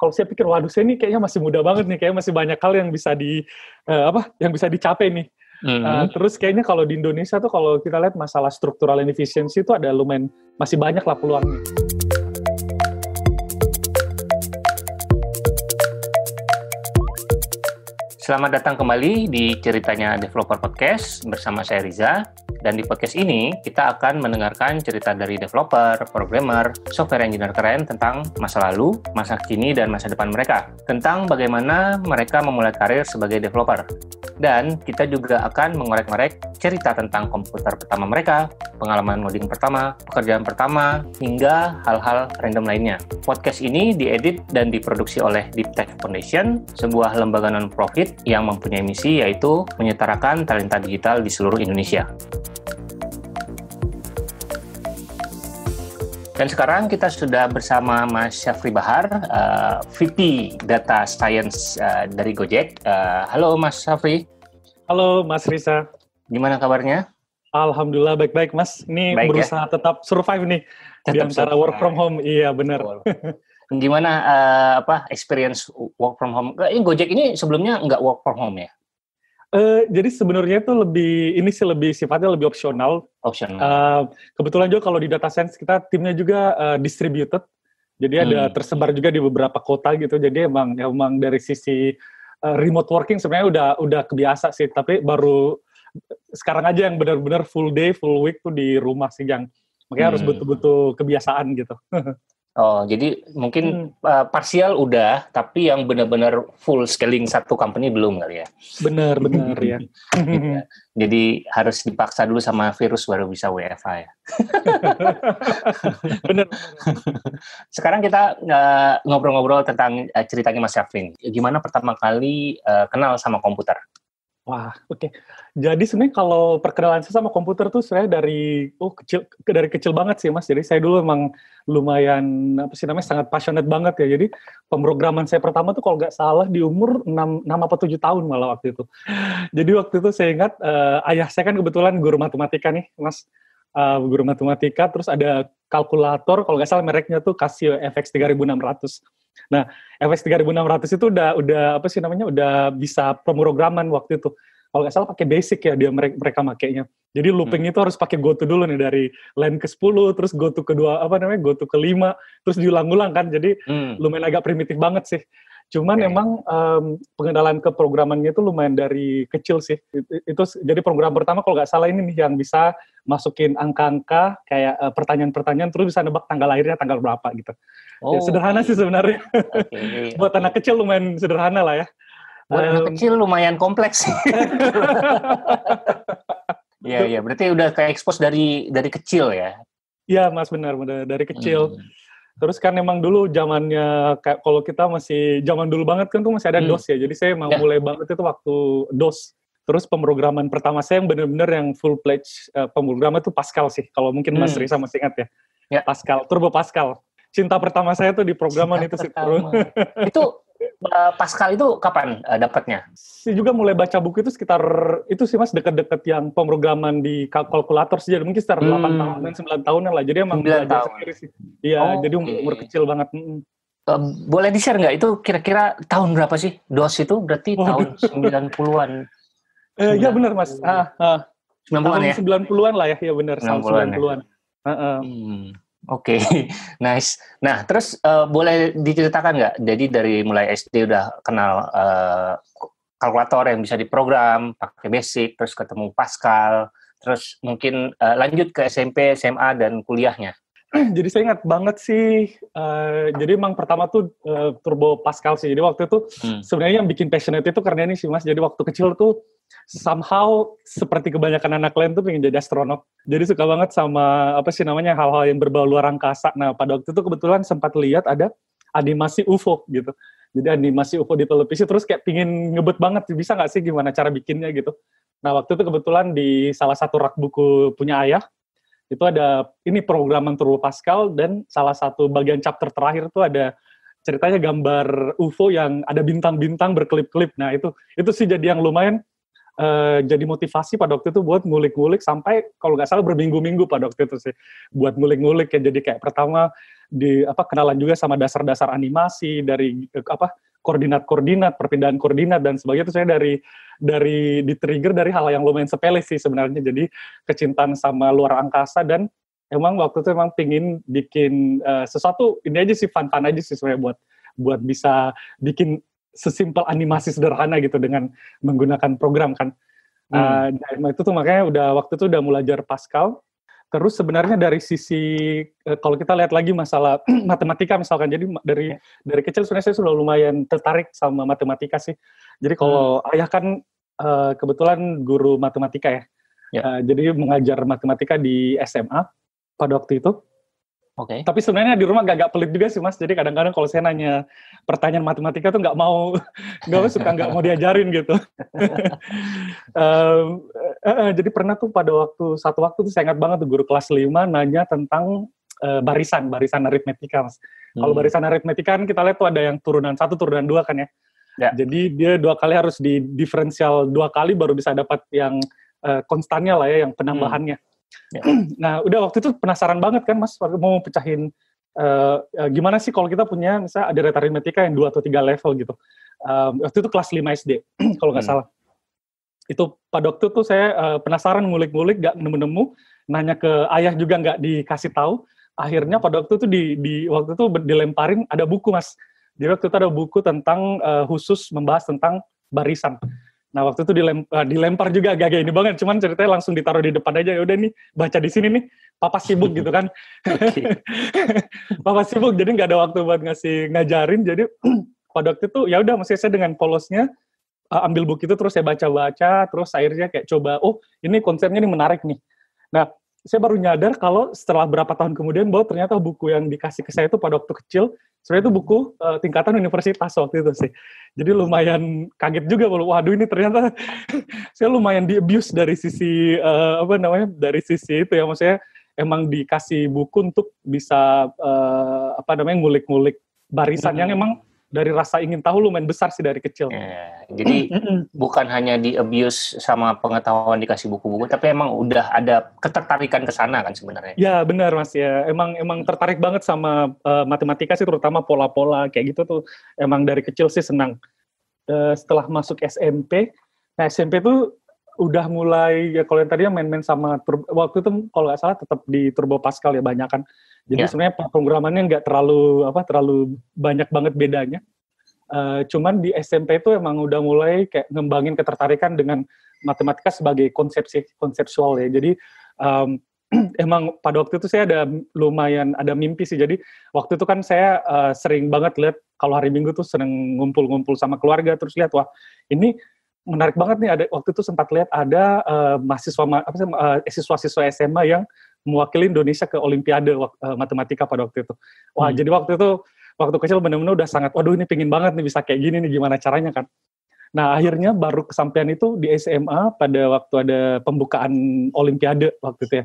kalau saya pikir waduh saya ini kayaknya masih muda banget nih kayaknya masih banyak hal yang bisa di uh, apa yang bisa dicapai nih mm-hmm. terus kayaknya kalau di Indonesia tuh kalau kita lihat masalah struktural inefficiency itu ada lumayan masih banyak lah peluangnya. Selamat datang kembali di ceritanya Developer Podcast bersama saya Riza. Dan di podcast ini kita akan mendengarkan cerita dari developer, programmer, software engineer keren tentang masa lalu, masa kini, dan masa depan mereka. Tentang bagaimana mereka memulai karir sebagai developer. Dan kita juga akan mengorek-ngorek cerita tentang komputer pertama mereka, pengalaman ngoding pertama, pekerjaan pertama, hingga hal-hal random lainnya. Podcast ini diedit dan diproduksi oleh Deep Tech Foundation, sebuah lembaga non-profit yang mempunyai misi yaitu menyetarakan talenta digital di seluruh Indonesia. Dan sekarang kita sudah bersama Mas Syafri Bahar, uh, eh, VP Data Science uh, dari Gojek. Uh, halo Mas Syafri. Halo Mas Risa. Gimana kabarnya? Alhamdulillah baik-baik Mas. Ini baik, ya. berusaha ya? tetap survive nih tetap di antara survive. work from home. Iya benar. gimana uh, apa experience work from home? Ini Gojek ini sebelumnya nggak work from home ya? Uh, jadi sebenarnya itu lebih ini sih lebih sifatnya lebih opsional. Opsional. Uh, kebetulan juga kalau di data science kita timnya juga uh, distributed, jadi ada hmm. tersebar juga di beberapa kota gitu. Jadi emang ya emang dari sisi uh, remote working sebenarnya udah udah kebiasa sih, tapi baru sekarang aja yang benar-benar full day, full week tuh di rumah sih yang makanya hmm. harus betul-betul kebiasaan gitu. Oh, jadi mungkin hmm. uh, parsial udah, tapi yang benar-benar full scaling satu company belum kali ya. Benar, benar ya. Gitu ya. jadi harus dipaksa dulu sama virus baru bisa WFA ya. benar. Sekarang kita eh, ngobrol-ngobrol uh, tentang uh, ceritanya Mas Yavin. Gimana pertama kali uh, kenal sama komputer? Wah, oke. Okay. Jadi sebenarnya kalau perkenalan saya sama komputer tuh saya dari oh kecil dari kecil banget sih Mas. Jadi saya dulu emang lumayan apa sih namanya sangat passionate banget ya. Jadi pemrograman saya pertama tuh kalau nggak salah di umur 6, 6 apa 7 tahun malah waktu itu. Jadi waktu itu saya ingat uh, ayah saya kan kebetulan guru matematika nih, Mas. Uh, guru matematika terus ada kalkulator kalau nggak salah mereknya tuh Casio FX 3600 Nah, FX 3600 itu udah udah apa sih namanya? udah bisa pemrograman waktu itu. Kalau nggak salah pakai basic ya dia mereka, mereka makainya. Jadi looping hmm. itu harus pakai go to dulu nih dari line ke-10 terus go goto kedua apa namanya? goto ke-5 terus diulang-ulang kan. Jadi hmm. lumayan agak primitif banget sih. Cuman okay. emang um, pengenalan ke programannya itu lumayan dari kecil sih. Itu, itu jadi program pertama kalau nggak salah ini nih yang bisa masukin angka-angka kayak eh, pertanyaan-pertanyaan uh, terus bisa nebak tanggal lahirnya tanggal berapa gitu. Ya, oh, ya, sederhana sih iya. sebenarnya. Okay, iya, iya, Buat anak kecil lumayan sederhana lah ya. Buat um, anak kecil lumayan kompleks. Iya, iya. Berarti udah kayak expose dari dari kecil ya? Iya, Mas benar, benar dari kecil. Hmm. Terus kan emang dulu zamannya kayak kalau kita masih zaman dulu banget kan tuh masih ada hmm. DOS ya. Jadi saya mau ya. mulai banget itu waktu DOS. Terus pemrograman pertama saya yang benar-benar yang full pledge uh, eh, pemrograman itu Pascal sih. Kalau mungkin Mas hmm. Risa masih ingat ya. ya. Pascal, Turbo Pascal cinta pertama saya tuh di programan cinta itu sih itu uh, Pascal itu kapan uh, dapatnya? Saya juga mulai baca buku itu sekitar itu sih Mas dekat-dekat yang pemrograman di kalkulator sih jadi mungkin sekitar hmm. 8 tahunan 9 tahunan lah. Jadi emang belajar sendiri sih. Iya, oh, jadi umur, okay. kecil banget. Uh, boleh di-share nggak itu kira-kira tahun berapa sih? DOS itu berarti Waduh. tahun 90-an. Eh, ya benar Mas. Ah, ah. 90-an ya? 90-an lah ya, iya, ya benar. 90-an. 90 Oke, okay. nice. Nah, terus uh, boleh diceritakan nggak? Jadi dari mulai SD udah kenal uh, kalkulator yang bisa diprogram, pakai basic, terus ketemu Pascal, terus mungkin uh, lanjut ke SMP, SMA, dan kuliahnya. Jadi saya ingat banget sih, uh, jadi emang pertama tuh uh, Turbo Pascal sih. Jadi waktu itu hmm. sebenarnya yang bikin passionate itu karena ini sih mas. Jadi waktu kecil tuh somehow seperti kebanyakan anak lain tuh pengen jadi astronot. Jadi suka banget sama apa sih namanya hal-hal yang berbau luar angkasa. Nah pada waktu itu kebetulan sempat lihat ada animasi UFO gitu. Jadi animasi UFO di televisi terus kayak pingin ngebet banget bisa nggak sih gimana cara bikinnya gitu. Nah waktu itu kebetulan di salah satu rak buku punya ayah itu ada ini programan Turbo Pascal dan salah satu bagian chapter terakhir tuh ada ceritanya gambar UFO yang ada bintang-bintang berkelip-kelip. Nah itu itu sih jadi yang lumayan Eh, jadi motivasi pada waktu itu buat ngulik-ngulik sampai kalau nggak salah berminggu-minggu pada waktu itu sih buat ngulik-ngulik ya jadi kayak pertama di apa kenalan juga sama dasar-dasar animasi dari eh, apa koordinat-koordinat perpindahan koordinat dan sebagainya itu saya dari dari di trigger dari hal yang lumayan sepele sih sebenarnya jadi kecintaan sama luar angkasa dan emang waktu itu emang pingin bikin uh, sesuatu ini aja sih fun-fun aja sih sebenarnya buat buat bisa bikin sesimpel animasi sederhana gitu dengan menggunakan program kan. Hmm. Uh, itu tuh makanya udah waktu itu udah belajar Pascal. Terus sebenarnya dari sisi uh, kalau kita lihat lagi masalah matematika misalkan, jadi dari ya. dari kecil sebenarnya saya sudah lumayan tertarik sama matematika sih. Jadi kalau hmm. ayah kan uh, kebetulan guru matematika ya, yeah. Ya. uh, jadi mengajar matematika di SMA pada waktu itu. Oke. Okay. Tapi sebenarnya di rumah gak, gak pelit juga sih mas. Jadi kadang-kadang kalau saya nanya pertanyaan matematika tuh nggak mau, nggak suka nggak mau diajarin gitu. um, uh, uh, uh, jadi pernah tuh pada waktu satu waktu tuh saya ingat banget tuh guru kelas 5 nanya tentang uh, barisan barisan aritmetika mas. Hmm. Kalau barisan aritmetika kan kita lihat tuh ada yang turunan satu turunan dua kan ya. Ya. Jadi dia dua kali harus di diferensial dua kali baru bisa dapat yang uh, konstannya lah ya, yang penambahannya. Hmm. Ya. Nah, udah waktu itu penasaran banget kan Mas mau pecahin uh, uh, gimana sih kalau kita punya misalnya ada retarin yang dua atau tiga level gitu. Um, waktu itu kelas 5 SD kalau nggak hmm. salah. Itu pada waktu itu saya uh, penasaran ngulik-ngulik nggak nemu-nemu, nanya ke ayah juga nggak dikasih tahu. Akhirnya pada waktu itu di, di waktu itu dilemparin ada buku Mas. Di waktu itu ada buku tentang uh, khusus membahas tentang barisan. Nah waktu itu dilempar, eh, dilempar juga agak-agak ini banget, cuman ceritanya langsung ditaruh di depan aja. Ya udah nih baca di sini nih, papa sibuk gitu kan. papa sibuk jadi nggak ada waktu buat ngasih ngajarin. Jadi pada waktu itu ya udah maksudnya saya dengan polosnya eh, ambil buku itu terus saya baca-baca, terus akhirnya kayak coba, oh ini konsepnya ini menarik nih. Nah saya baru nyadar kalau setelah berapa tahun kemudian bahwa ternyata buku yang dikasih ke saya itu pada waktu kecil sebenarnya itu buku uh, tingkatan universitas waktu itu sih. Jadi lumayan kaget juga kalau waduh ini ternyata saya lumayan di abuse dari sisi uh, apa namanya dari sisi itu ya maksudnya emang dikasih buku untuk bisa uh, apa namanya ngulik-ngulik barisan hmm. yang emang dari rasa ingin tahu lu main besar sih dari kecil. Yeah. Jadi bukan hanya di abuse sama pengetahuan dikasih buku-buku, tapi emang udah ada ketertarikan ke sana kan sebenarnya. Ya yeah, benar mas ya, emang emang tertarik banget sama uh, matematika sih terutama pola-pola kayak gitu tuh emang dari kecil sih senang. Uh, setelah masuk SMP, nah SMP tuh udah mulai ya kalau yang tadinya main-main sama waktu itu kalau nggak salah tetap di Turbo Pascal ya banyak kan. Jadi yeah. sebenarnya programannya nggak terlalu apa terlalu banyak banget bedanya. Uh, cuman di SMP itu emang udah mulai kayak ngembangin ketertarikan dengan matematika sebagai konsepsi konseptual ya. Jadi um, emang pada waktu itu saya ada lumayan ada mimpi sih. Jadi waktu itu kan saya uh, sering banget lihat kalau hari Minggu tuh seneng ngumpul-ngumpul sama keluarga terus lihat wah ini menarik banget nih ada waktu itu sempat lihat ada uh, mahasiswa apa sih uh, siswa-siswa SMA yang mewakili Indonesia ke Olimpiade uh, matematika pada waktu itu. Wah, hmm. jadi waktu itu waktu kecil benar-benar udah sangat waduh ini pingin banget nih bisa kayak gini nih gimana caranya kan. Nah, akhirnya baru kesampaian itu di SMA pada waktu ada pembukaan Olimpiade waktu itu ya.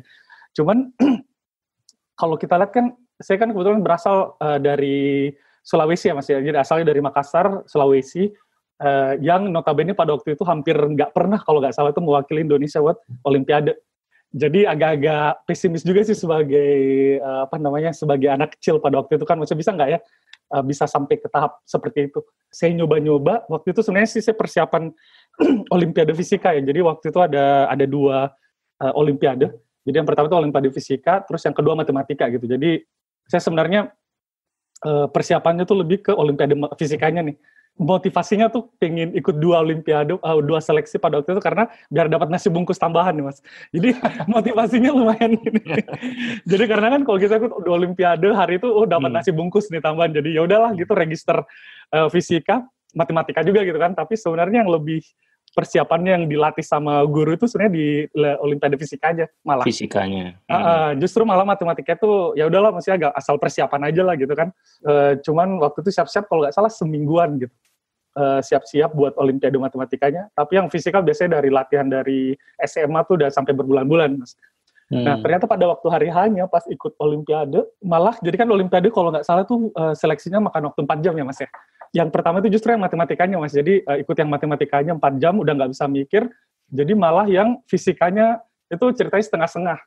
Cuman kalau kita lihat kan saya kan kebetulan berasal uh, dari Sulawesi ya Mas ya. Jadi asalnya dari Makassar, Sulawesi uh, yang notabene pada waktu itu hampir nggak pernah kalau nggak salah itu mewakili Indonesia buat Olimpiade. Jadi agak-agak pesimis juga sih sebagai uh, apa namanya sebagai anak kecil pada waktu itu kan maksudnya bisa nggak ya uh, bisa sampai ke tahap seperti itu. Saya nyoba-nyoba waktu itu sebenarnya sih saya persiapan Olimpiade Fisika ya. Jadi waktu itu ada ada dua uh, Olimpiade. Jadi yang pertama itu Olimpiade Fisika, terus yang kedua Matematika gitu. Jadi saya sebenarnya persiapannya tuh lebih ke Olimpiade Fisikanya nih motivasinya tuh pengen ikut dua olimpiade uh, dua seleksi pada waktu itu karena biar dapat nasi bungkus tambahan nih mas jadi motivasinya lumayan gini. jadi karena kan kalau kita ikut dua olimpiade hari itu oh dapat hmm. nasi bungkus nih tambahan jadi ya udahlah gitu hmm. register uh, fisika matematika juga gitu kan tapi sebenarnya yang lebih persiapannya yang dilatih sama guru itu sebenarnya di olimpiade fisika aja malah fisikanya uh, uh, justru malah matematika itu ya udahlah masih agak asal persiapan aja lah gitu kan uh, cuman waktu itu siap-siap kalau nggak salah semingguan gitu eh, siap-siap uh, buat olimpiade matematikanya tapi yang fisika biasanya dari latihan dari SMA tuh udah sampai berbulan-bulan mas nah, Hmm. Nah ternyata pada waktu hari hanya pas ikut Olimpiade malah jadi kan Olimpiade kalau nggak salah tuh uh, seleksinya makan waktu 4 jam ya mas ya yang pertama itu justru yang matematikanya mas jadi uh, ikut yang matematikanya 4 jam udah nggak bisa mikir jadi malah yang fisikanya itu ceritanya setengah-setengah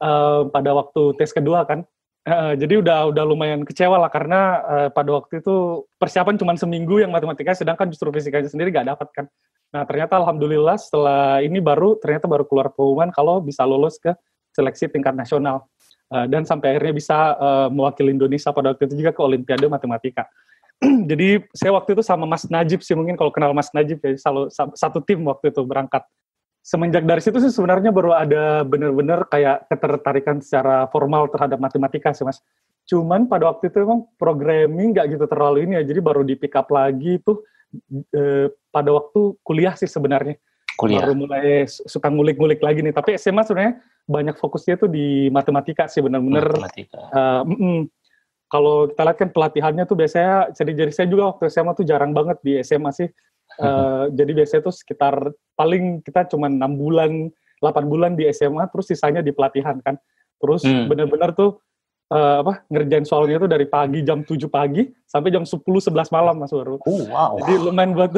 uh, pada waktu tes kedua kan uh, jadi udah udah lumayan kecewa lah karena uh, pada waktu itu persiapan cuma seminggu yang matematika sedangkan justru fisikanya sendiri nggak dapat kan nah ternyata alhamdulillah setelah ini baru ternyata baru keluar pengumuman kalau bisa lulus ke seleksi tingkat nasional uh, dan sampai akhirnya bisa uh, mewakili Indonesia pada waktu itu juga ke Olimpiade Matematika. jadi saya waktu itu sama Mas Najib sih mungkin kalau kenal Mas Najib ya selalu satu tim waktu itu berangkat. Semenjak dari situ sih sebenarnya baru ada benar-benar kayak ketertarikan secara formal terhadap matematika sih Mas. Cuman pada waktu itu emang programming nggak gitu terlalu ini ya, jadi baru di pick up lagi tuh eh, pada waktu kuliah sih sebenarnya. Kuliah. Baru mulai suka ngulik-ngulik lagi nih, tapi SMA sebenarnya banyak fokusnya tuh di matematika sih benar-benar. Matematika. Uh, mm -mm kalau kita lihat kan pelatihannya tuh biasanya jadi jadi saya juga waktu SMA tuh jarang banget di SMA sih. Uh, jadi biasanya tuh sekitar paling kita cuma enam bulan, 8 bulan di SMA, terus sisanya di pelatihan kan. Terus hmm. benar bener tuh uh, apa ngerjain soalnya tuh dari pagi jam 7 pagi sampai jam 10 11 malam Mas Waru Oh, wow. Jadi lumayan buat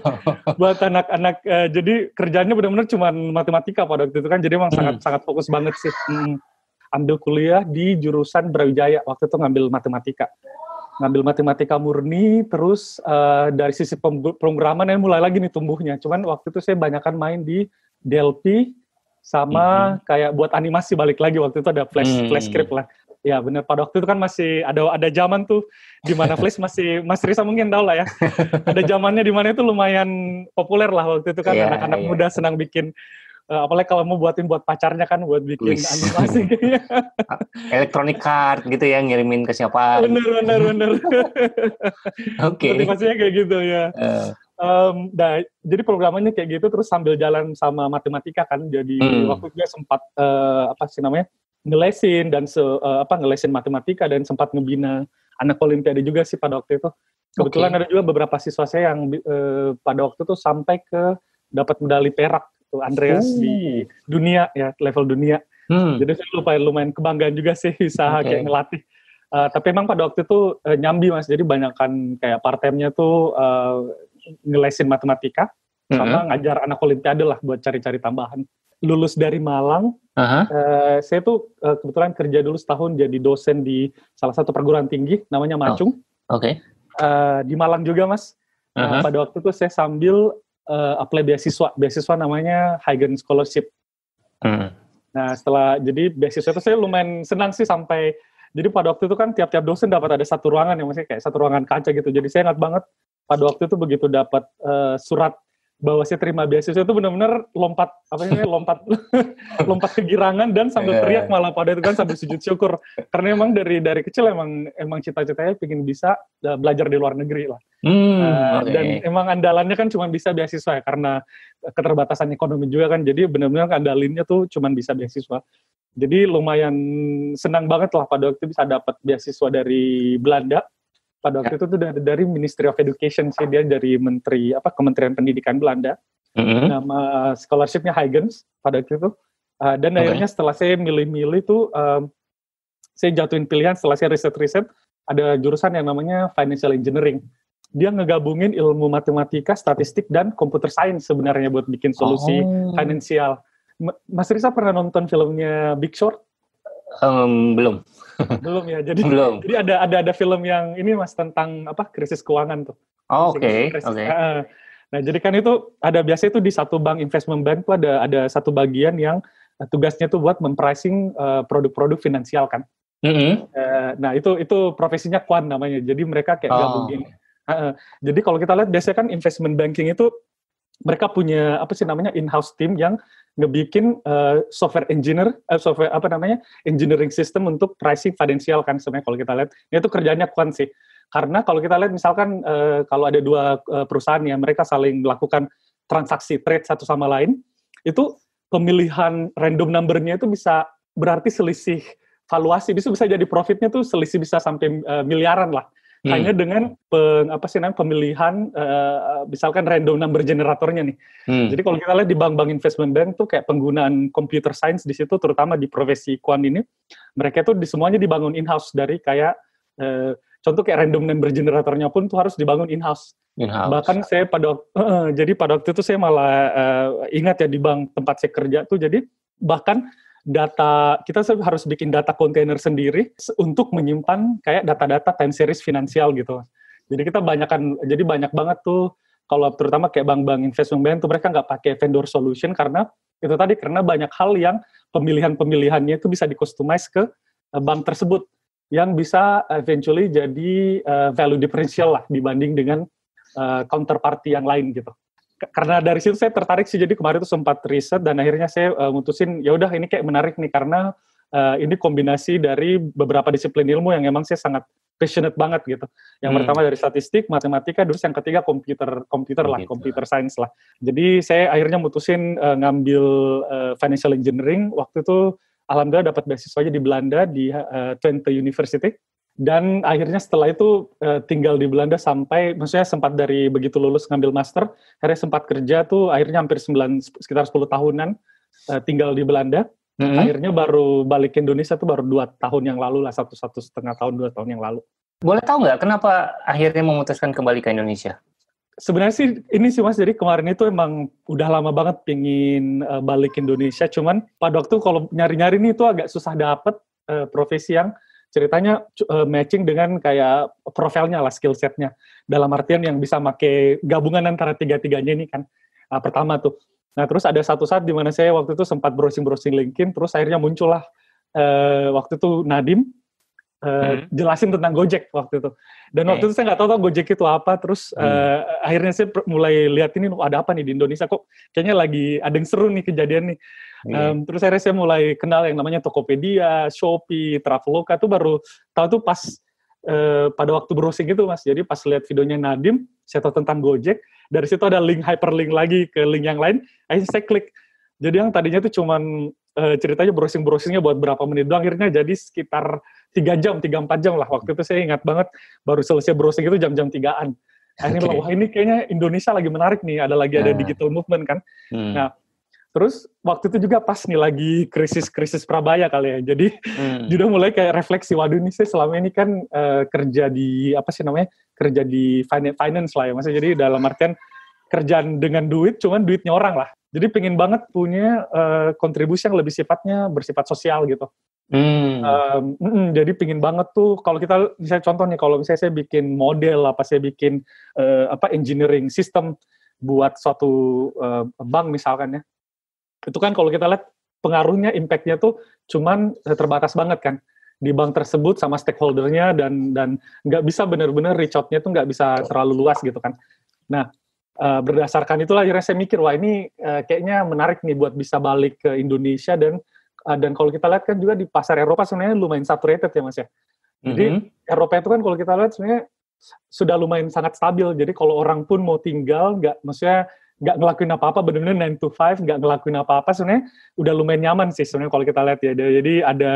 buat anak-anak uh, jadi kerjanya benar-benar cuma matematika pada waktu itu kan. Jadi emang hmm. sangat sangat fokus banget sih. Hmm ambil kuliah di jurusan Brawijaya waktu itu ngambil matematika ngambil matematika murni terus uh, dari sisi pemrograman yang mulai lagi nih tumbuhnya cuman waktu itu saya banyakkan main di Delphi sama mm-hmm. kayak buat animasi balik lagi waktu itu ada flash mm. flash script lah ya benar pada waktu itu kan masih ada ada zaman tuh di mana flash masih Mas Risa mungkin tahu lah ya ada zamannya di mana itu lumayan populer lah waktu itu kan yeah, anak-anak yeah. muda senang bikin Uh, apalagi kalau mau buatin buat pacarnya kan buat bikin Luis. animasi elektronik card gitu ya ngirimin ke siapa. Bener bener bener. Oke. okay. maksudnya kayak gitu ya. Uh. Um, nah, jadi programannya kayak gitu terus sambil jalan sama matematika kan jadi hmm. waktu dia sempat uh, apa sih namanya ngelesin dan se, uh, apa ngelesin matematika dan sempat ngebina anak olimpiade juga sih pada waktu itu kebetulan okay. ada juga beberapa siswa saya yang uh, pada waktu itu sampai ke dapat medali perak waktu Andreas di oh. dunia ya level dunia hmm. jadi saya lupa lumayan kebanggaan juga sih bisa okay. kayak ngelatih uh, tapi emang pada waktu itu uh, nyambi mas jadi banyakkan kayak part time-nya tuh uh, ngelesin matematika mm -hmm. ngajar anak olimpiade lah buat cari-cari tambahan lulus dari Malang, uh -huh. uh, saya tuh uh, kebetulan kerja dulu setahun jadi dosen di salah satu perguruan tinggi namanya oh. Macung. Oh. Oke. Okay. Uh, di Malang juga mas. Uh, uh pada waktu itu saya sambil uh, apply beasiswa beasiswa namanya Hagen Scholarship hmm. nah setelah jadi beasiswa itu saya lumayan senang sih sampai jadi pada waktu itu kan tiap-tiap dosen dapat ada satu ruangan yang masih kayak satu ruangan kaca gitu jadi saya ingat banget pada waktu itu begitu dapat uh, surat bahwa saya terima beasiswa itu benar-benar lompat apa namanya lompat lompat kegirangan dan sambil iya. teriak malah pada itu kan sambil sujud syukur karena emang dari dari kecil emang emang cita-citanya ingin bisa eh, belajar di luar negeri lah hmm, uh, eh, okay. dan emang andalannya kan cuma bisa beasiswa ya karena keterbatasan ekonomi juga kan jadi benar-benar andalinnya tuh cuma bisa beasiswa jadi lumayan senang banget lah pada waktu bisa dapat beasiswa dari Belanda pada waktu ya. itu tuh dari, dari Ministry of Education sih dia dari Menteri apa Kementerian Pendidikan Belanda mm-hmm. nama scholarshipnya Huygens pada waktu itu uh, dan okay. akhirnya setelah saya milih-milih tuh um, saya jatuhin pilihan setelah saya riset-riset ada jurusan yang namanya Financial Engineering dia ngegabungin ilmu matematika, statistik, dan computer science sebenarnya buat bikin solusi oh. finansial. Mas Risa pernah nonton filmnya Big Short? Um, belum. belum ya. Jadi belum. jadi ada ada ada film yang ini Mas tentang apa? krisis keuangan tuh. Oh, oke. Okay. Oke. Okay. Eh, eh. Nah, jadi kan itu ada biasanya itu di satu bank investment bank tuh ada ada satu bagian yang eh, tugasnya tuh buat mempricing produk-produk finansial kan. Mm -hmm. nah, itu itu profesinya kuan namanya. Jadi mereka kayak oh. gabungin. Uh, jadi kalau kita lihat biasanya kan investment banking itu mereka punya apa sih namanya in-house team yang ngebikin uh, software engineer, uh, software apa namanya, engineering system untuk pricing financial kan sebenarnya kalau kita lihat, ini tuh kerjanya kuan sih. Karena kalau kita lihat misalkan uh, kalau ada dua uh, perusahaan yang mereka saling melakukan transaksi trade satu sama lain, itu pemilihan random numbernya itu bisa berarti selisih valuasi, bisa bisa jadi profitnya tuh selisih bisa sampai uh, miliaran lah hmm. hanya dengan peng, apa sih namanya pemilihan uh, misalkan random number generatornya nih. Hmm. Jadi kalau kita lihat di bank-bank investment bank tuh kayak penggunaan computer science di situ terutama di profesi kuan ini mereka tuh di, semuanya dibangun in house dari kayak uh, contoh kayak random number generatornya pun tuh harus dibangun in house. In house. Bahkan saya pada uh, jadi pada waktu itu saya malah uh, ingat ya di bank tempat saya kerja tuh jadi bahkan data kita harus bikin data container sendiri untuk menyimpan kayak data-data time series finansial gitu. Jadi kita banyakkan jadi banyak banget tuh kalau terutama kayak bank-bank investment bank tuh mereka nggak pakai vendor solution karena itu tadi karena banyak hal yang pemilihan-pemilihannya itu bisa dikustomize ke eh, bank tersebut yang bisa eventually jadi eh, value differential lah dibanding dengan eh, counterparty yang lain gitu karena dari situ saya tertarik sih jadi kemarin itu sempat riset dan akhirnya saya uh, mutusin ya udah ini kayak menarik nih karena uh, ini kombinasi dari beberapa disiplin ilmu yang emang saya sangat passionate banget gitu. Yang hmm. pertama dari statistik, matematika, terus yang ketiga komputer, komputer lah, gitu. computer science lah. Jadi saya akhirnya mutusin uh, ngambil uh, financial engineering. Waktu itu alhamdulillah dapat beasiswa aja di Belanda di uh, Twente University dan akhirnya setelah itu eh, tinggal di Belanda sampai maksudnya sempat dari begitu lulus ngambil master akhirnya sempat kerja tuh akhirnya hampir 9 sekitar 10 tahunan eh, tinggal di Belanda mm -hmm. akhirnya baru balik ke Indonesia tuh baru dua tahun yang lalu lah satu satu setengah tahun dua tahun yang lalu boleh tahu nggak kenapa akhirnya memutuskan kembali ke Indonesia sebenarnya sih ini sih mas jadi kemarin itu emang udah lama banget pingin uh, balik Indonesia cuman pada waktu kalau nyari-nyari ini itu agak susah dapet profesi yang ceritanya uh, matching dengan kayak profilnya lah skill setnya dalam artian yang bisa make gabungan antara tiga tiganya ini kan uh, pertama tuh nah terus ada satu saat di mana saya waktu itu sempat browsing browsing LinkedIn terus akhirnya muncullah uh, waktu itu Nadim Uh, hmm. jelasin tentang Gojek waktu itu. Dan okay. waktu itu saya nggak tahu tuh Gojek itu apa. Terus hmm. uh, akhirnya saya mulai lihat ini ada apa nih di Indonesia kok kayaknya lagi ada yang seru nih kejadian nih. Yeah. Iya. Um, terus akhirnya saya mulai kenal yang namanya Tokopedia, Shopee, Traveloka itu baru tahu tuh pas uh, pada waktu browsing itu mas. Jadi pas lihat videonya Nadim, saya tahu tentang Gojek. Dari situ ada link hyperlink lagi ke link yang lain. Akhirnya saya klik. Jadi yang tadinya tuh cuman uh, ceritanya browsing-browsingnya buat berapa menit doang, akhirnya jadi sekitar tiga jam, tiga empat jam lah. Waktu itu saya ingat banget baru selesai browsing itu jam-jam tigaan. Akhirnya okay. wah ini kayaknya Indonesia lagi menarik nih, ada lagi nah. ada digital movement kan. Hmm. Nah Terus waktu itu juga pas nih lagi krisis-krisis Prabaya kali ya. Jadi hmm. udah mulai kayak refleksi, waduh ini saya selama ini kan uh, kerja di apa sih namanya? kerja di finance lah ya. Maksudnya jadi dalam artian kerjaan dengan duit cuman duitnya orang lah. Jadi pengen banget punya uh, kontribusi yang lebih sifatnya bersifat sosial gitu. Hmm. Um, mm, mm, jadi pingin banget tuh kalau kita misalnya contoh nih kalau misalnya saya bikin model apa saya bikin uh, apa engineering system buat suatu uh, bank misalkan ya itu kan kalau kita lihat pengaruhnya, impactnya tuh cuman eh, terbatas banget kan di bank tersebut sama stakeholdernya dan dan nggak bisa benar-benar reach out tuh nggak bisa terlalu luas gitu kan. Nah eh, berdasarkan itulah akhirnya saya mikir wah ini eh, kayaknya menarik nih buat bisa balik ke Indonesia dan dan kalau kita lihat kan juga di pasar Eropa sebenarnya lumayan saturated ya mas ya. Jadi mm -hmm. Eropa itu kan kalau kita lihat sebenarnya sudah lumayan sangat stabil. Jadi kalau orang pun mau tinggal nggak maksudnya nggak ngelakuin apa-apa bener benar 9 to 5 nggak ngelakuin apa-apa sebenarnya udah lumayan nyaman sih sebenarnya kalau kita lihat ya jadi ada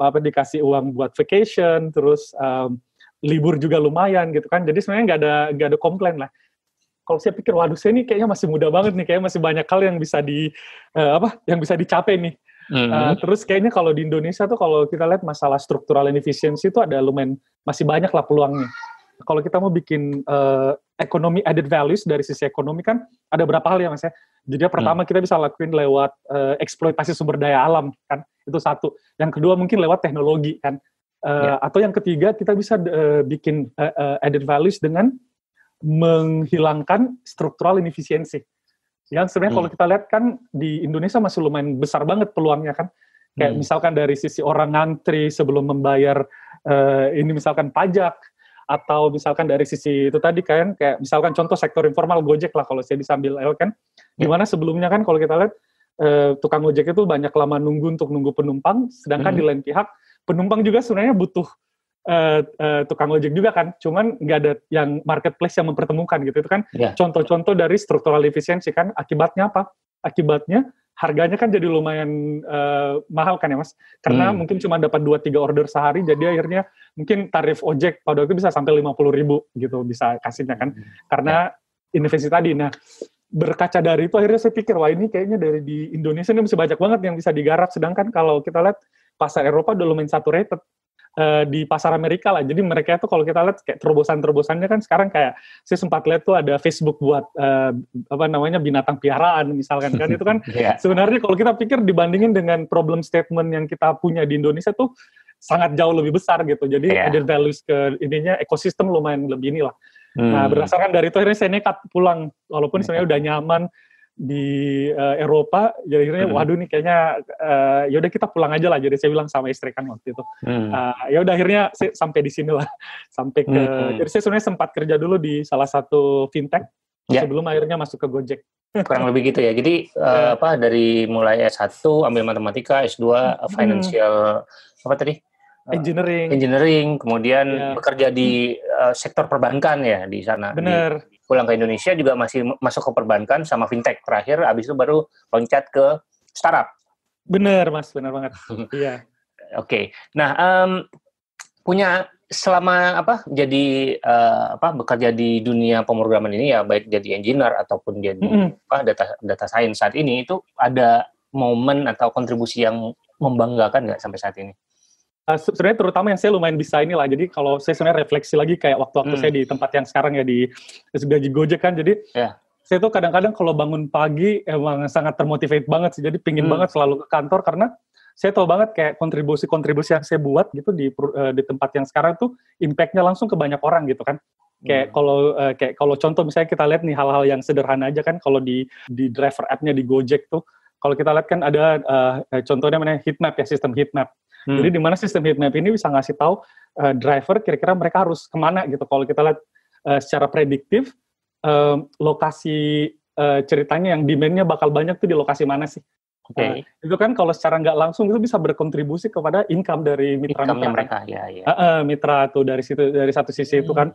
apa dikasih uang buat vacation terus um, libur juga lumayan gitu kan jadi sebenarnya nggak ada nggak ada komplain lah kalau saya pikir waduh saya ini kayaknya masih muda banget nih kayaknya masih banyak hal yang bisa di uh, apa yang bisa dicapai nih Mm-hmm. Uh, terus kayaknya kalau di Indonesia tuh kalau kita lihat masalah struktural inefficiency itu ada lumayan masih banyak lah peluangnya kalau kita mau bikin uh, ekonomi added values dari sisi ekonomi kan ada berapa hal ya mas ya. Jadi pertama hmm. kita bisa lakuin lewat uh, eksploitasi sumber daya alam kan itu satu. Yang kedua mungkin lewat teknologi kan. Uh, eh, yeah. Atau yang ketiga kita bisa uh, bikin uh, uh, added values dengan menghilangkan struktural inefisiensi. Yang sebenarnya hmm. kalau kita lihat kan di Indonesia masih lumayan besar banget peluangnya kan. Kayak hmm. misalkan dari sisi orang ngantri sebelum membayar uh, ini misalkan pajak atau misalkan dari sisi itu tadi kan kayak misalkan contoh sektor informal Gojek lah kalau saya disambil L kan gimana ya. sebelumnya kan kalau kita lihat eh, tukang Gojek itu banyak lama nunggu untuk nunggu penumpang sedangkan hmm. di lain pihak penumpang juga sebenarnya butuh eh, eh, tukang ojek juga kan cuman nggak ada yang marketplace yang mempertemukan gitu itu kan ya. contoh-contoh yeah. dari struktural efisiensi kan akibatnya apa akibatnya harganya kan jadi lumayan uh, mahal kan ya mas karena hmm. mungkin cuma dapat 2-3 order sehari jadi akhirnya mungkin tarif ojek pada waktu itu bisa sampai 50 ribu gitu bisa kasihnya kan hmm. karena ya. investasi tadi nah berkaca dari itu akhirnya saya pikir wah ini kayaknya dari di Indonesia ini masih banyak banget yang bisa digarap sedangkan kalau kita lihat pasar Eropa udah lumayan saturated Eh, di pasar Amerika lah. Jadi mereka itu kalau kita lihat kayak terobosan-terobosannya kan sekarang kayak saya sempat lihat tuh ada Facebook buat uh, apa namanya binatang piaraan misalkan kan itu kan yeah. sebenarnya kalau kita pikir dibandingin dengan problem statement yang kita punya di Indonesia tuh sangat jauh lebih besar gitu. Jadi yeah. added values ke ininya ekosistem lumayan lebih inilah. Nah, hmm. Nah, berdasarkan dari itu akhirnya saya nekat pulang walaupun iya. sebenarnya udah nyaman di uh, Eropa jadi akhirnya hmm. waduh nih kayaknya uh, ya udah kita pulang aja lah jadi saya bilang sama istri kan waktu itu hmm. uh, ya udah akhirnya saya sampai di sini lah sampai ke hmm, hmm. jadi saya sebenarnya sempat kerja dulu di salah satu fintech yeah. sebelum akhirnya masuk ke Gojek kurang lebih gitu ya jadi uh, apa dari mulai S1 ambil matematika S2 hmm. financial apa tadi engineering engineering kemudian yeah. bekerja di uh, sektor perbankan ya di sana Bener pulang ke Indonesia juga masih masuk ke perbankan sama fintech terakhir abis itu baru loncat ke startup bener mas bener banget iya oke okay. nah um, punya selama apa jadi uh, apa bekerja di dunia pemrograman ini ya baik jadi engineer ataupun jadi mm-hmm. apa data data science saat ini itu ada momen atau kontribusi yang membanggakan nggak sampai saat ini Uh, sebenarnya terutama yang saya lumayan bisa ini lah. Jadi kalau saya sebenarnya refleksi lagi kayak waktu-waktu hmm. saya di tempat yang sekarang ya di di Gojek kan. Jadi yeah. saya tuh kadang-kadang kalau bangun pagi emang sangat termotivate banget sih. Jadi pingin hmm. banget selalu ke kantor karena saya tahu banget kayak kontribusi-kontribusi yang saya buat gitu di uh, di tempat yang sekarang tuh impactnya langsung ke banyak orang gitu kan kayak hmm. kalau uh, kayak kalau contoh misalnya kita lihat nih hal-hal yang sederhana aja kan kalau di di driver app-nya di Gojek tuh kalau kita lihat kan ada uh, eh, eh, contohnya namanya heat map ya, sistem heat map. Hmm. Jadi di mana sistem heat map ini bisa ngasih tahu uh, driver kira-kira mereka harus kemana gitu. Kalau kita lihat uh, secara prediktif, uh, lokasi uh, ceritanya yang demandnya bakal banyak tuh di lokasi mana sih? Oke. Okay. Uh, itu kan kalau secara nggak langsung itu bisa berkontribusi kepada income dari mitra income kan? mereka. Ya, ya. Uh, uh, mitra tuh dari situ dari satu sisi hmm. itu kan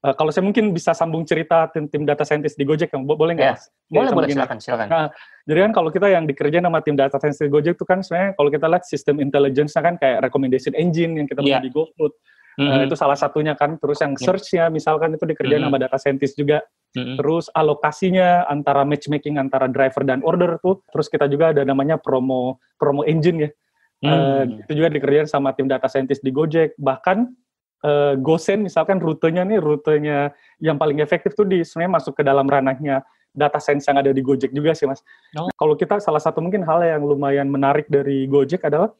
Uh, kalau saya mungkin bisa sambung cerita tim, tim data scientist di Gojek, yang boleh nggak? Yeah. Boleh, boleh, silakan, silakan. Nah, jadi kan kalau kita yang dikerjain sama tim data scientist di Gojek itu kan sebenarnya kalau kita lihat sistem intelligence kan kayak recommendation engine yang kita yeah. di GoFood. Mm -hmm. uh, itu salah satunya kan. Terus yang ya. search-nya misalkan itu dikerjain mm -hmm. sama data scientist juga. Mm -hmm. Terus alokasinya antara matchmaking antara driver dan order tuh. Terus kita juga ada namanya promo promo engine ya. Eh, mm -hmm. uh, itu juga dikerjain sama tim data scientist di Gojek. Bahkan uh, Gosen misalkan rutenya nih rutenya yang paling efektif tuh di sebenarnya masuk ke dalam ranahnya data science yang ada di Gojek juga sih mas. No. Nah, kalau kita salah satu mungkin hal yang lumayan menarik dari Gojek adalah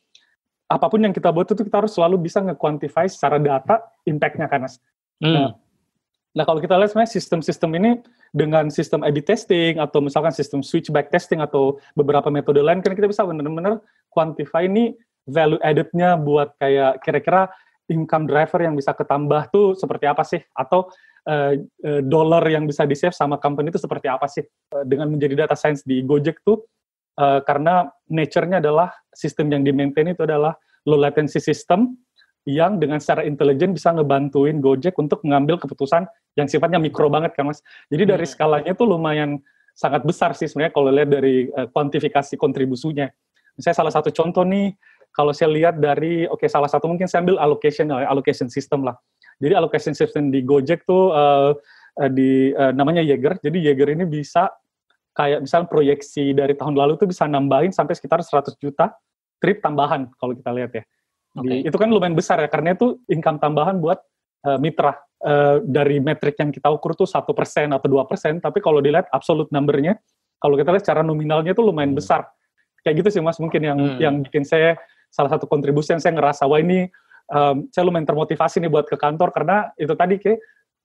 apapun yang kita buat itu kita harus selalu bisa nge-quantify secara data impact-nya kan mas. Hmm. Nah, nah kalau kita lihat sebenarnya sistem-sistem ini dengan sistem A/B testing atau misalkan sistem switchback testing atau beberapa metode lain kan kita bisa benar-benar quantify ini value added-nya buat kayak kira-kira income driver yang bisa ketambah tuh seperti apa sih? Atau uh, dollar yang bisa di save sama company itu seperti apa sih? Uh, dengan menjadi data science di Gojek tuh uh, karena nature-nya adalah sistem yang di maintain itu adalah low latency system yang dengan secara intelijen bisa ngebantuin Gojek untuk mengambil keputusan yang sifatnya mikro banget kan mas. Jadi dari iya. skalanya tuh lumayan sangat besar sih sebenarnya kalau lihat dari uh, kuantifikasi kontribusinya. Misalnya salah satu contoh nih kalau saya lihat dari oke okay, salah satu mungkin saya ambil allocation eh, allocation system lah. Jadi allocation system di Gojek tuh uh, di uh, namanya Jaeger. Jadi Jaeger ini bisa kayak misalnya proyeksi dari tahun lalu tuh bisa nambahin sampai sekitar 100 juta trip tambahan kalau kita lihat ya. Di, Itu kan lumayan besar ya karena itu income tambahan buat uh, mitra uh, dari metrik yang kita ukur tuh satu persen atau dua persen. Tapi kalau dilihat absolute numbernya, kalau kita lihat secara nominalnya tuh lumayan hmm. besar. Kayak gitu sih mas mungkin yang hmm. yang bikin saya salah satu kontribusi yang saya ngerasa wah ini um, saya lumayan termotivasi nih buat ke kantor karena itu tadi kayak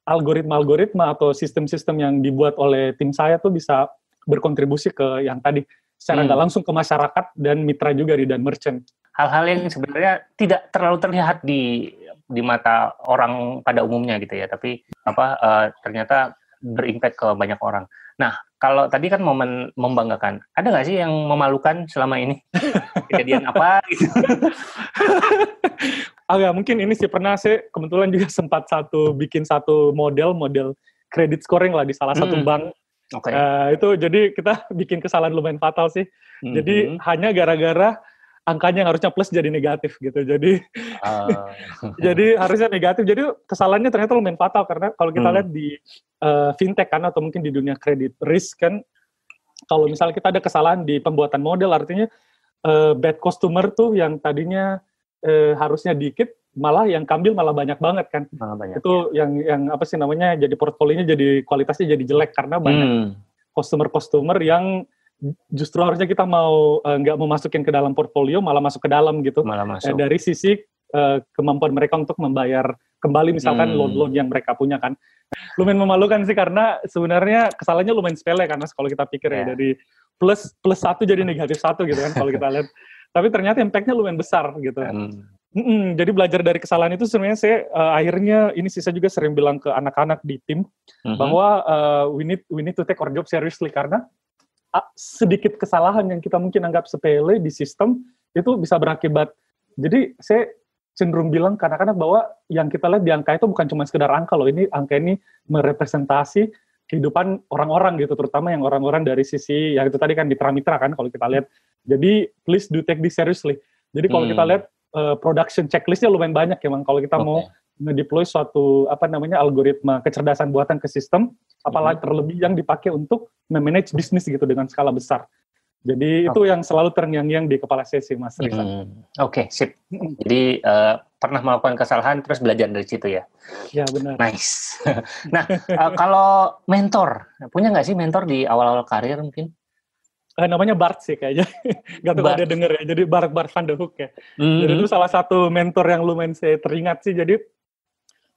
algoritma-algoritma atau sistem-sistem yang dibuat oleh tim saya tuh bisa berkontribusi ke yang tadi secara hmm. nggak hmm. langsung ke masyarakat dan mitra juga di dan merchant. Hal-hal yang sebenarnya tidak terlalu terlihat di di mata orang pada umumnya gitu ya, tapi apa uh, ternyata berimpact ke banyak orang. Nah, kalau tadi kan momen membanggakan, ada nggak sih yang memalukan selama ini? Kejadian apa gitu? ya, mungkin ini sih pernah sih kebetulan juga sempat satu bikin satu model model kredit scoring lah di salah satu hmm. bank. Oke. Okay. Uh, eh, itu jadi kita bikin kesalahan lumayan fatal sih. -hmm. Jadi hmm. hanya gara-gara angkanya yang harusnya plus jadi negatif gitu. Jadi uh. jadi harusnya negatif. Jadi kesalahannya ternyata lumayan fatal karena kalau kita hmm. lihat di uh, fintech kan atau mungkin di dunia kredit risk kan kalau misalnya kita ada kesalahan di pembuatan model artinya uh, bad customer tuh yang tadinya uh, harusnya dikit malah yang kambil malah banyak banget kan. banyak, itu ya. yang yang apa sih namanya jadi portfolionya jadi kualitasnya jadi jelek karena banyak hmm. customer-customer yang justru harusnya kita mau eh, nggak uh, mau ke dalam portfolio malah masuk ke dalam gitu malah masuk. Uh, dari sisi uh, kemampuan mereka untuk membayar kembali misalkan hmm. loan-loan yang mereka punya kan lumayan memalukan sih karena sebenarnya kesalahannya lumayan sepele karena kalau kita pikir yeah. ya, ya. dari plus plus satu jadi negatif satu gitu kan kalau kita lihat tapi ternyata impactnya lumayan besar gitu hmm. Mm -mm, jadi belajar dari kesalahan itu sebenarnya saya uh, akhirnya ini sisa juga sering bilang ke anak-anak di tim mm -hmm. bahwa uh, we need we need to take our job seriously karena sedikit kesalahan yang kita mungkin anggap sepele di sistem itu bisa berakibat. Jadi saya cenderung bilang karena kadang bahwa yang kita lihat di angka itu bukan cuma sekedar angka loh, ini angka ini merepresentasi kehidupan orang-orang gitu, terutama yang orang-orang dari sisi yang itu tadi kan mitra-mitra kan kalau kita lihat. Jadi please do take this seriously. Jadi kalau hmm. kita lihat uh, production checklistnya lumayan banyak ya, Kalau kita okay. mau ngedeploy suatu apa namanya algoritma kecerdasan buatan ke sistem apalagi hmm. terlebih yang dipakai untuk memanage bisnis gitu dengan skala besar. Jadi okay. itu yang selalu terngiang-ngiang di kepala saya sih Mas Rizal. Hmm. Oke, okay, sip. Mhm. Jadi uh, pernah melakukan kesalahan terus belajar dari situ ya. Ya benar. Nice. nah uh, kalau mentor punya nggak sih mentor di awal-awal karir mungkin? Uh, namanya Bart sih kayaknya. Gak tahu ada denger ya. Jadi Bart Bart Van de Hoek ya. Mm -hmm. Jadi itu salah satu mentor yang lumayan saya teringat sih. Jadi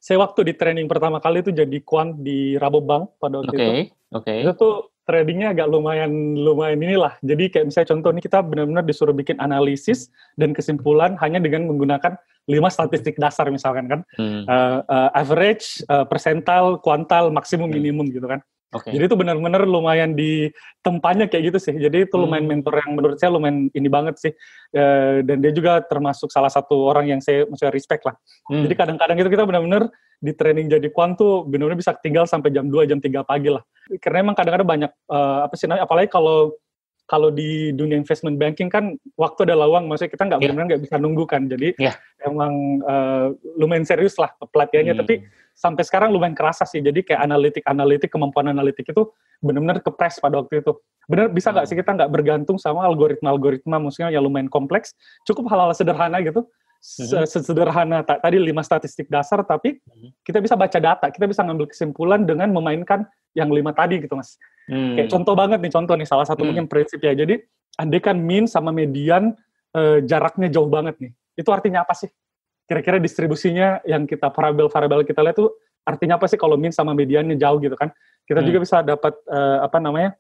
saya waktu di training pertama kali itu jadi kuant di Rabobank pada waktu okay, itu. Oke. Okay. Itu tuh tradingnya agak lumayan lumayan inilah. Jadi kayak misalnya contoh ini kita benar-benar disuruh bikin analisis dan kesimpulan hanya dengan menggunakan lima statistik dasar misalkan kan. Hmm. Uh, uh, average, uh, persental, kuantal, maksimum, hmm. minimum gitu kan. Okay. Jadi itu benar-benar lumayan di tempatnya kayak gitu sih. Jadi itu lumayan hmm. mentor yang menurut saya lumayan ini banget sih. E, dan dia juga termasuk salah satu orang yang saya maksudnya respect lah. Hmm. Jadi kadang-kadang itu kita benar-benar di training jadi kuan tuh benar-benar bisa tinggal sampai jam 2 jam 3 pagi lah. Karena emang kadang-kadang banyak uh, apa sih namanya apalagi kalau kalau di dunia investment banking kan waktu ada lawang, maksudnya kita nggak yeah. benar-benar nggak bisa nunggu kan, jadi yeah. emang uh, lumayan serius lah pelatihannya, hmm. tapi sampai sekarang lumayan kerasa sih, jadi kayak analitik-analitik, kemampuan analitik itu benar-benar kepres pada waktu itu. Benar bisa nggak hmm. sih kita nggak bergantung sama algoritma-algoritma, maksudnya yang lumayan kompleks, cukup hal-hal sederhana gitu, Mhm. sesederhana tadi lima statistik dasar tapi mhm. kita bisa baca data kita bisa ngambil kesimpulan dengan memainkan yang lima tadi gitu mas hmm. kayak contoh banget nih contoh nih salah satu hmm. mungkin prinsip ya jadi andai kan mean sama median e, jaraknya jauh banget nih itu artinya apa sih kira-kira distribusinya yang kita variabel-variabel kita lihat tuh artinya apa sih kalau min sama mediannya jauh gitu kan kita hmm. juga bisa dapat e, apa namanya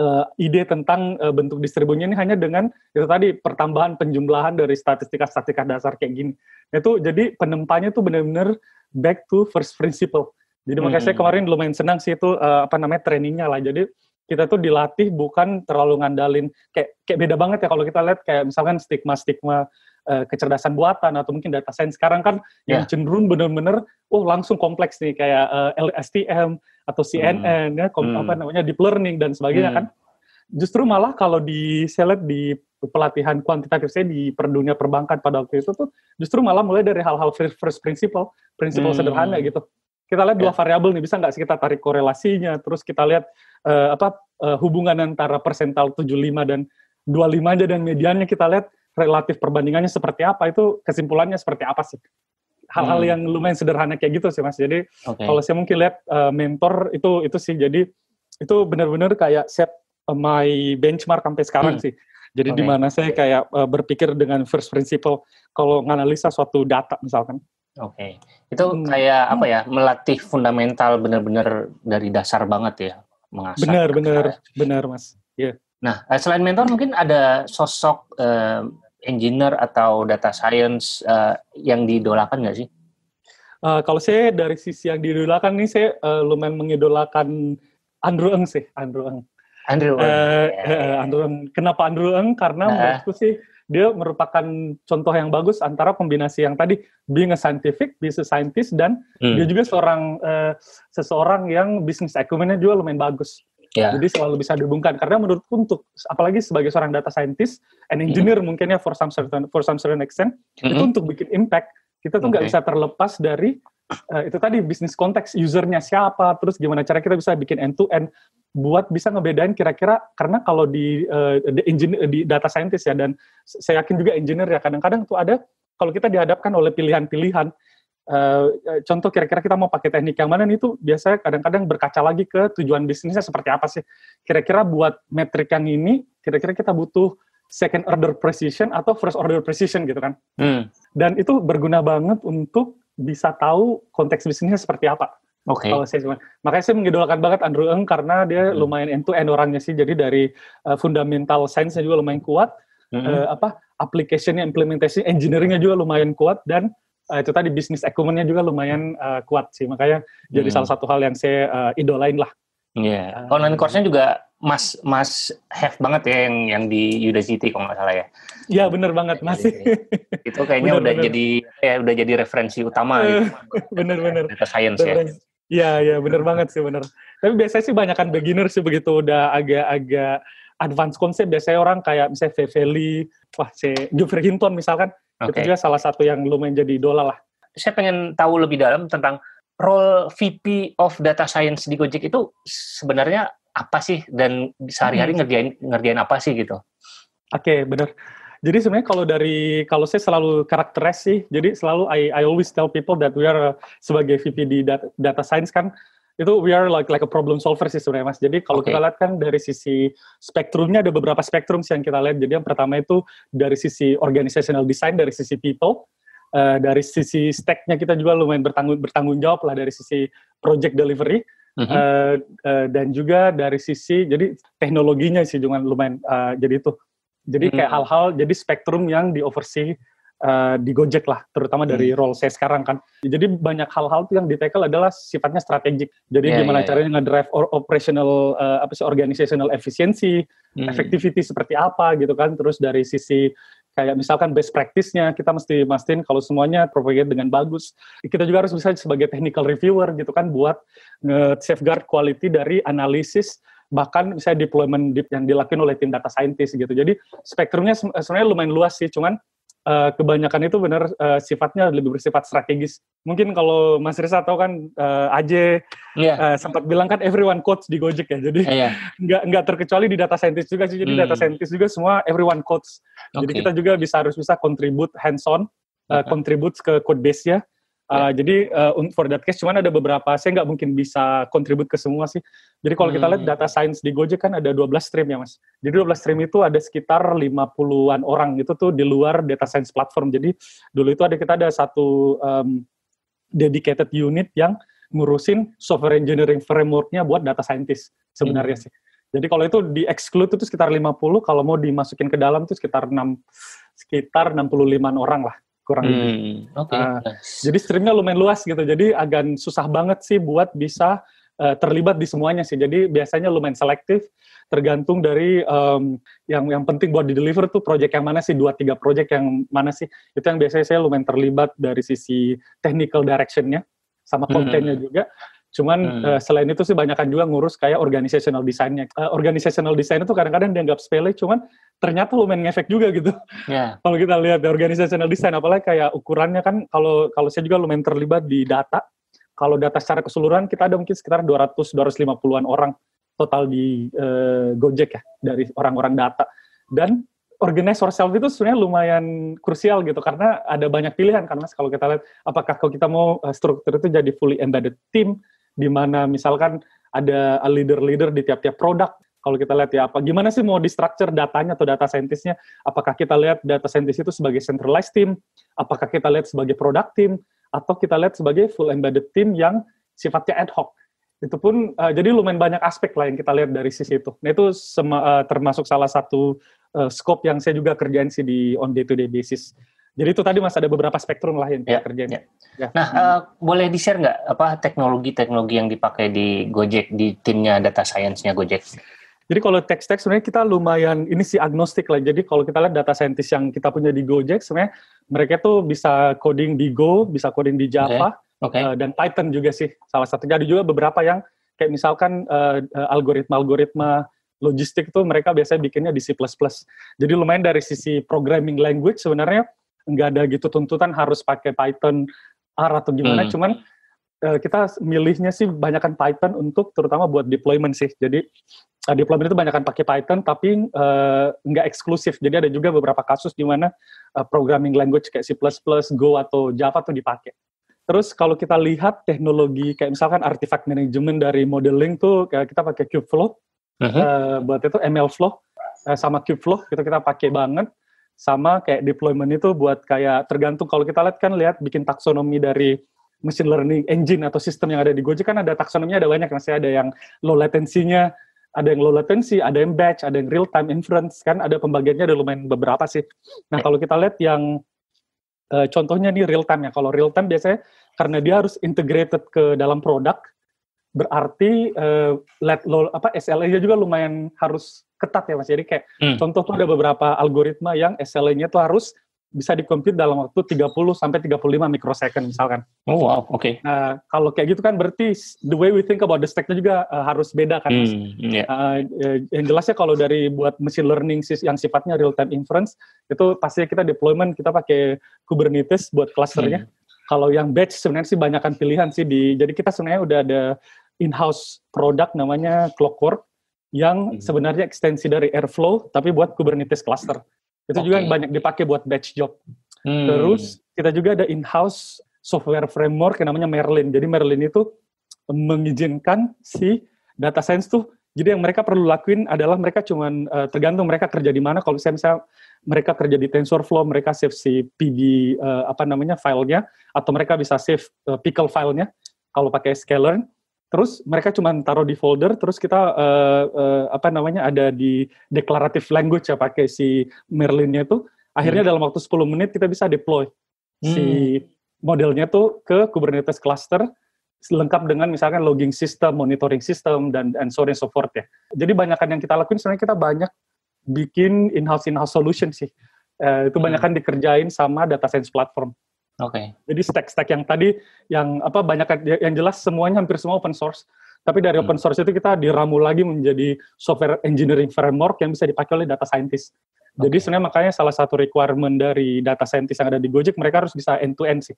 uh, ide tentang uh, bentuk distribusinya ini hanya dengan itu tadi pertambahan penjumlahan dari statistika-statistika dasar kayak gini. Itu jadi penempanya tuh benar-benar back to first principle. Jadi hmm. makanya saya hmm. kemarin lumayan senang sih itu uh, apa namanya trainingnya lah. Jadi kita tuh dilatih bukan terlalu ngandalin kayak kayak beda banget ya kalau kita lihat kayak misalkan stigma-stigma uh, kecerdasan buatan atau mungkin data science sekarang kan yeah. yang ya. cenderung benar-benar oh langsung kompleks nih kayak uh, LSTM atau CNN hmm. ya kom- hmm. apa namanya deep learning dan sebagainya hmm. kan justru malah kalau di seleb di pelatihan kuantitatif saya di per dunia perbankan pada waktu itu tuh justru malah mulai dari hal-hal first principle prinsipal hmm. sederhana gitu kita lihat dua ya. variabel nih bisa nggak sih kita tarik korelasinya terus kita lihat uh, apa uh, hubungan antara persental 75 dan 25 aja dan medianya kita lihat relatif perbandingannya seperti apa itu kesimpulannya seperti apa sih hal-hal hmm. yang lumayan sederhana kayak gitu sih mas jadi okay. kalau saya mungkin lihat uh, mentor itu itu sih jadi itu benar-benar kayak set uh, my benchmark sampai sekarang hmm. sih jadi okay. di mana saya kayak uh, berpikir dengan first principle kalau menganalisa suatu data misalkan oke okay. itu hmm. kayak apa hmm. ya melatih fundamental benar-benar dari dasar banget ya mengasah benar benar gitu ya. benar mas iya yeah. nah selain mentor mungkin ada sosok uh, engineer atau data science uh, yang didolakan nggak sih? Uh, kalau saya dari sisi yang didolakan nih, saya uh, lumayan mengidolakan Andrew Ng sih, Andrew Ng. Andrew Ng. Uh, yeah. Ya, ya, ya. Andrew Ng. Kenapa Andrew Ng? Karena uh. menurutku sih dia merupakan contoh yang bagus antara kombinasi yang tadi being a scientific, being a scientist dan hmm. dia juga seorang uh, seseorang yang bisnis acumennya juga lumayan bagus. Yeah. Jadi selalu bisa dihubungkan karena menurut untuk apalagi sebagai seorang data scientist and engineer mm. mungkin ya for some certain for some certain extent mm -hmm. itu untuk bikin impact kita tuh nggak okay. bisa terlepas dari uh, itu tadi bisnis konteks usernya siapa terus gimana cara kita bisa bikin end to end buat bisa ngebedain kira-kira karena kalau di, uh, engineer di data scientist ya dan saya yakin juga engineer ya kadang-kadang tuh ada kalau kita dihadapkan oleh pilihan-pilihan Eh, eh, contoh kira-kira kita mau pakai teknik yang mana nih itu biasanya kadang-kadang berkaca lagi ke tujuan bisnisnya seperti apa sih. Kira-kira buat metrik yang ini, kira-kira kita butuh second order precision atau first order precision gitu kan. Hmm. Dan itu berguna banget untuk bisa tahu konteks bisnisnya seperti apa. Oke. Okay. Kalau saya cuma, makanya saya mengidolakan banget Andrew Ng karena dia hmm. lumayan end to end orangnya sih. Jadi dari uh, fundamental science-nya juga lumayan kuat, hmm. uh, apa application-nya, implementation engineering-nya juga lumayan kuat dan uh, itu tadi bisnis acumennya juga lumayan uh, kuat sih makanya hmm. jadi salah satu hal yang saya uh, idolain lah. Iya. Yeah. Uh, Online course-nya juga mas mas have banget ya yang yang di Udacity kalau nggak salah ya. Iya benar banget iya, masih. Iya, iya. itu kayaknya bener, udah bener. jadi ya udah jadi referensi utama. gitu. Bener-bener. Data science ya. bener. ya. Iya iya benar banget sih benar. Tapi biasanya sih banyakkan beginner sih begitu udah agak-agak advance konsep biasanya orang kayak misalnya Feveli, wah si Jufri Hinton misalkan Okay. Itu juga salah satu yang lumayan jadi idola lah. Saya pengen tahu lebih dalam tentang role VP of Data Science di Gojek itu sebenarnya apa sih dan sehari-hari hmm. ngerjain ngerjain apa sih gitu? Oke, okay, benar. Jadi sebenarnya kalau dari kalau saya selalu karakteris sih, jadi selalu I, I always tell people that we are sebagai VP di data, data science kan itu we are like like a problem solver sih sebenarnya mas. Jadi kalau okay. kita lihat kan dari sisi spektrumnya ada beberapa spektrum sih yang kita lihat. Jadi yang pertama itu dari sisi organizational design, dari sisi people, uh, dari sisi stacknya kita juga lumayan bertanggung bertanggung jawab lah dari sisi project delivery. Uh -huh. uh, uh, dan juga dari sisi jadi teknologinya sih jangan lumayan uh, jadi itu jadi hmm. kayak hal-hal -hmm. jadi spektrum yang di oversee Eh, di Gojek lah, terutama dari hmm. role saya sekarang kan. Jadi banyak hal-hal yang di tackle adalah sifatnya strategik. Jadi yeah, gimana yeah, ya. caranya yeah. ngedrive or operational uh, apa sih organizational efficiency, hmm. effectivity seperti apa gitu kan. Terus dari sisi kayak misalkan best practice-nya kita mesti mastiin kalau semuanya propagate dengan bagus. Kita juga harus bisa sebagai technical reviewer gitu kan buat safeguard quality dari analisis bahkan misalnya deployment yang dilakukan oleh tim data scientist gitu. Jadi spektrumnya sebenarnya lumayan luas sih, cuman uh, kebanyakan itu benar uh, sifatnya lebih bersifat strategis. Mungkin kalau Mas Risa tahu kan uh, eh, Aje iya. yeah. uh, sempat bilang kan everyone coach di Gojek ya. Jadi yeah. nggak nggak terkecuali di data scientist juga sih. Jadi hmm. data scientist juga semua everyone coach. Okay. Jadi kita juga bisa harus bisa contribute hands on, uh, contribute ke code base ya yeah. Ya. Jadi uh, for that case cuman ada beberapa saya nggak mungkin bisa kontribut ke semua sih. Jadi kalau hmm. kita lihat hmm, data ya. science di Gojek kan ada 12 stream ya Mas. Jadi 12 stream itu ada sekitar 50-an orang itu tuh di luar data science platform. Jadi dulu itu ada kita ada satu um, dedicated unit yang ngurusin software engineering frameworknya buat data scientist sebenarnya hmm. sih. Jadi kalau itu di exclude itu sekitar 50, kalau mau dimasukin ke dalam itu sekitar 6 sekitar 65 orang lah kurang hmm, lebih. Okay. Uh, nice. Jadi streamnya lumayan luas gitu. Jadi agak susah banget sih buat bisa uh, terlibat di semuanya sih. Jadi biasanya lumayan selektif tergantung dari um, yang yang penting buat di deliver tuh project yang mana sih dua tiga project yang mana sih itu yang biasanya saya lumayan terlibat dari sisi technical directionnya sama hmm. kontennya hmm. juga Cuman hmm. uh, selain itu sih banyakkan juga ngurus kayak organizational design-nya. Uh, organizational design itu kadang-kadang dianggap sepele, cuman ternyata lumayan ngefek juga gitu. Yeah. kalau kita lihat ya, organizational design, apalagi kayak ukurannya kan, kalau kalau saya juga lumayan terlibat di data. Kalau data secara keseluruhan kita ada mungkin sekitar 200-250an orang total di uh, Gojek ya dari orang-orang data. Dan organize yourself itu sebenarnya lumayan krusial gitu karena ada banyak pilihan kan mas kalau kita lihat apakah kalau kita mau struktur itu jadi fully embedded team di mana misalkan ada leader-leader di tiap-tiap produk kalau kita lihat ya apa gimana sih mau di structure datanya atau data scientistnya apakah kita lihat data scientist itu sebagai centralized team apakah kita lihat sebagai product team atau kita lihat sebagai full embedded team yang sifatnya ad hoc itu pun uh, jadi lumayan banyak aspek lah yang kita lihat dari sisi itu nah itu sema, uh, termasuk salah satu uh, scope yang saya juga kerjain sih di on day to day basis jadi itu tadi Mas ada beberapa spektrum lah yang ya, kerjanya. Ya. Ya. Nah, hmm. uh, boleh di-share nggak apa teknologi-teknologi yang dipakai di Gojek di timnya data science-nya Gojek? Jadi kalau tech-tech sebenarnya kita lumayan ini sih agnostik lah. Jadi kalau kita lihat data scientist yang kita punya di Gojek sebenarnya mereka tuh bisa coding di Go, bisa coding di Java, okay. Okay. Uh, eh, dan Python juga sih salah satunya. Jadi juga beberapa yang kayak misalkan eh, algoritma-algoritma uh, logistik tuh mereka biasanya bikinnya di C++. Jadi lumayan dari sisi programming language sebenarnya nggak ada gitu tuntutan harus pakai Python R atau gimana hmm. cuman uh, kita milihnya sih banyakkan Python untuk terutama buat deployment sih jadi uh, deployment itu banyakkan pakai Python tapi uh, nggak eksklusif jadi ada juga beberapa kasus di mana uh, programming language kayak C++ Go atau Java tuh dipakai Terus kalau kita lihat teknologi kayak misalkan artifact management dari modeling tuh kita pakai Kubeflow, uh-huh. uh, buat itu MLflow uh, sama Kubeflow itu kita pakai banget sama kayak deployment itu buat kayak tergantung kalau kita lihat kan lihat bikin taksonomi dari machine learning engine atau sistem yang ada di Gojek kan ada taksonominya ada banyak masih ada yang low latensinya ada yang low latency, ada yang batch, ada yang real time inference kan ada pembagiannya ada lumayan beberapa sih. Nah, kalau kita lihat yang eh, contohnya nih real time ya. Kalau real time biasanya karena dia harus integrated ke dalam produk, berarti uh, let low apa SLA-nya juga lumayan harus ketat ya mas. Jadi kayak hmm. contoh tuh ada beberapa algoritma yang SLA-nya tuh harus bisa dikompute dalam waktu 30 sampai 35 microsecond misalkan. Oh wow, oke. Okay. Nah, kalau kayak gitu kan berarti the way we think about the stack-nya juga uh, harus beda kan mas. Hmm, yeah. Iya. uh, eh, yang jelasnya kalau dari buat machine learning yang sifatnya real time inference itu pastinya kita deployment kita pakai Kubernetes buat clusternya. Hmm. Kalau yang batch sebenarnya sih banyakkan pilihan sih di. Jadi kita sebenarnya udah ada in-house produk namanya Clockwork yang mhm. sebenarnya ekstensi dari Airflow tapi buat Kubernetes cluster. Itu okay. juga yang banyak dipakai buat batch job. Hmm. Terus kita juga ada in-house software framework yang namanya Merlin. Jadi Merlin itu mengizinkan si data science tuh jadi yang mereka perlu lakuin adalah mereka cuman uh, tergantung mereka kerja di mana. Kalau misalnya, mereka kerja di TensorFlow, mereka save si PD uh, eh, apa namanya filenya, atau mereka bisa save uh, pickle filenya kalau pakai Scalearn terus mereka cuma taruh di folder terus kita uh, uh, apa namanya ada di declarative language ya pakai si Merlinnya itu akhirnya hmm. dalam waktu 10 menit kita bisa deploy hmm. si modelnya tuh ke Kubernetes cluster lengkap dengan misalkan logging system, monitoring system dan and so on and so forth ya. Jadi banyakkan yang kita lakuin sebenarnya kita banyak bikin in-house in-house solution sih. Uh, itu hmm. banyakkan dikerjain sama data science platform. Oke. Okay. Jadi stack-stack yang tadi yang apa banyak yang jelas semuanya hampir semua open source. Tapi dari open hmm. source itu kita diramu lagi menjadi software engineering framework yang bisa dipakai oleh data scientist. Okay. Jadi sebenarnya makanya salah satu requirement dari data scientist yang ada di Gojek mereka harus bisa end to end sih.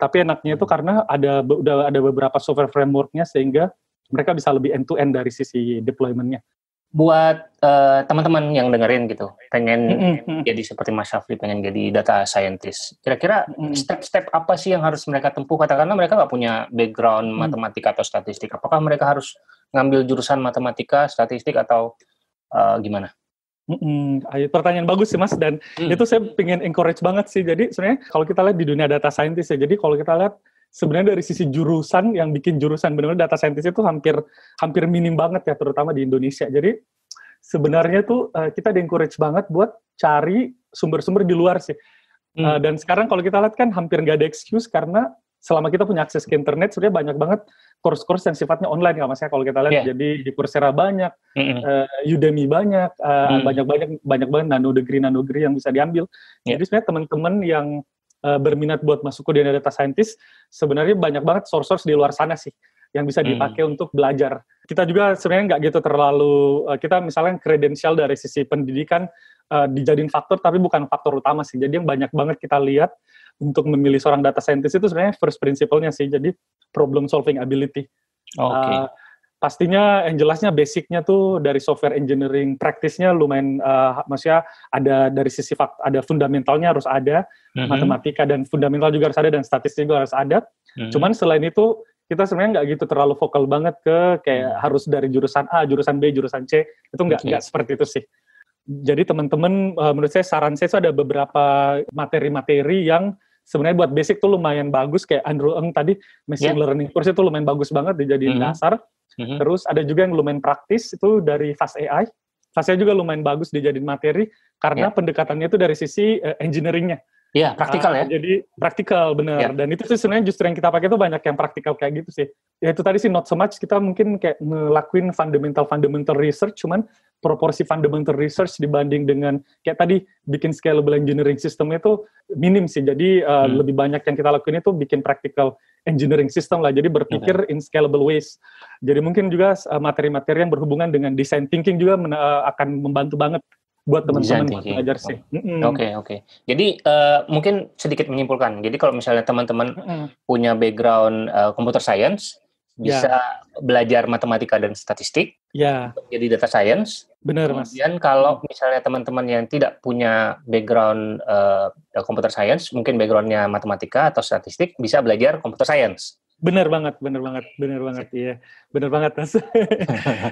Tapi enaknya itu hmm. karena ada udah ada beberapa software frameworknya sehingga mereka bisa lebih end to end dari sisi deploymentnya buat uh, teman-teman yang dengerin gitu pengen mm-hmm. jadi seperti Mas Shafli pengen jadi data scientist kira-kira mm-hmm. step-step apa sih yang harus mereka tempuh katakanlah mereka nggak punya background mm-hmm. matematika atau statistik apakah mereka harus ngambil jurusan matematika statistik atau uh, gimana Mm hmm Pertanyaan bagus sih mas dan mm. itu saya pengen encourage banget sih. Jadi sebenarnya kalau kita lihat di dunia data scientist ya, jadi kalau kita lihat sebenarnya dari sisi jurusan yang bikin jurusan benar-benar data scientist itu hampir hampir minim banget ya terutama di Indonesia. Jadi sebenarnya tuh uh, kita di encourage banget buat cari sumber-sumber di luar sih. Hmm. Eh, dan sekarang kalau kita lihat kan hampir nggak ada excuse karena selama kita punya akses ke internet sebenarnya banyak banget kurs-kurs yang sifatnya online ya mas ya kalau kita lihat yeah. jadi di Coursera banyak, mm -hmm. uh, Udemy banyak, uh, mm. banyak banyak banyak banget nano degree nano degree yang bisa diambil. Yeah. Jadi sebenarnya teman-teman yang uh, berminat buat masuk ke dunia data scientist, sebenarnya banyak banget source-source di luar sana sih yang bisa hmm. dipakai hmm. untuk belajar. Kita juga sebenarnya nggak gitu terlalu uh, kita misalnya kredensial dari sisi pendidikan uh, dijadiin faktor tapi bukan faktor utama sih. Jadi yang banyak banget kita lihat untuk memilih seorang data scientist itu sebenarnya first principle-nya sih. Jadi problem solving ability. Oke. Okay. Uh, pastinya yang jelasnya basicnya tuh dari software engineering praktisnya lumayan uh, maksudnya ada dari sisi fak ada fundamentalnya harus ada mm-hmm. matematika dan fundamental juga harus ada dan statistik juga harus ada mm-hmm. cuman selain itu kita sebenarnya nggak gitu terlalu vokal banget ke kayak mm-hmm. harus dari jurusan A jurusan B jurusan C itu nggak nggak okay. seperti itu sih jadi teman-teman uh, menurut saya saran saya itu ada beberapa materi-materi yang sebenarnya buat basic tuh lumayan bagus kayak Andrew Ng tadi machine yeah. learning course itu lumayan bagus banget dijadiin mm-hmm. dasar hmm Terus ada juga yang lumayan praktis itu dari Fast AI. Fast AI juga lumayan bagus dijadiin materi karena yeah. pendekatannya itu dari sisi uh, engineeringnya. nya Iya, ah, praktikal uh, ya. Jadi praktikal bener. Yeah. Dan itu sih sebenarnya justru yang kita pakai itu banyak yang praktikal kayak gitu sih. Ya itu tadi sih not so much kita mungkin kayak ngelakuin fundamental fundamental research cuman proporsi fundamental research dibanding dengan kayak tadi bikin scalable engineering system itu minim sih. Jadi uh, hmm. lebih banyak yang kita lakuin itu bikin practical engineering system lah. Jadi berpikir okay. Iya. in scalable ways. Jadi mungkin juga eh, materi-materi uh, yang berhubungan dengan design thinking juga uh, akan membantu banget buat teman-teman belajar sih. Oh. Oke oke. Jadi uh, mungkin sedikit menyimpulkan. Jadi kalau misalnya teman-teman mm -hmm. punya background uh, computer science ya. bisa yeah. belajar matematika dan statistik. Ya. Yeah. Jadi data science. Benar mas. Kemudian kalau misalnya teman-teman yang tidak punya background uh, computer science, mungkin backgroundnya matematika atau statistik bisa belajar computer science. Bener banget, bener banget, bener banget, iya, bener banget mas.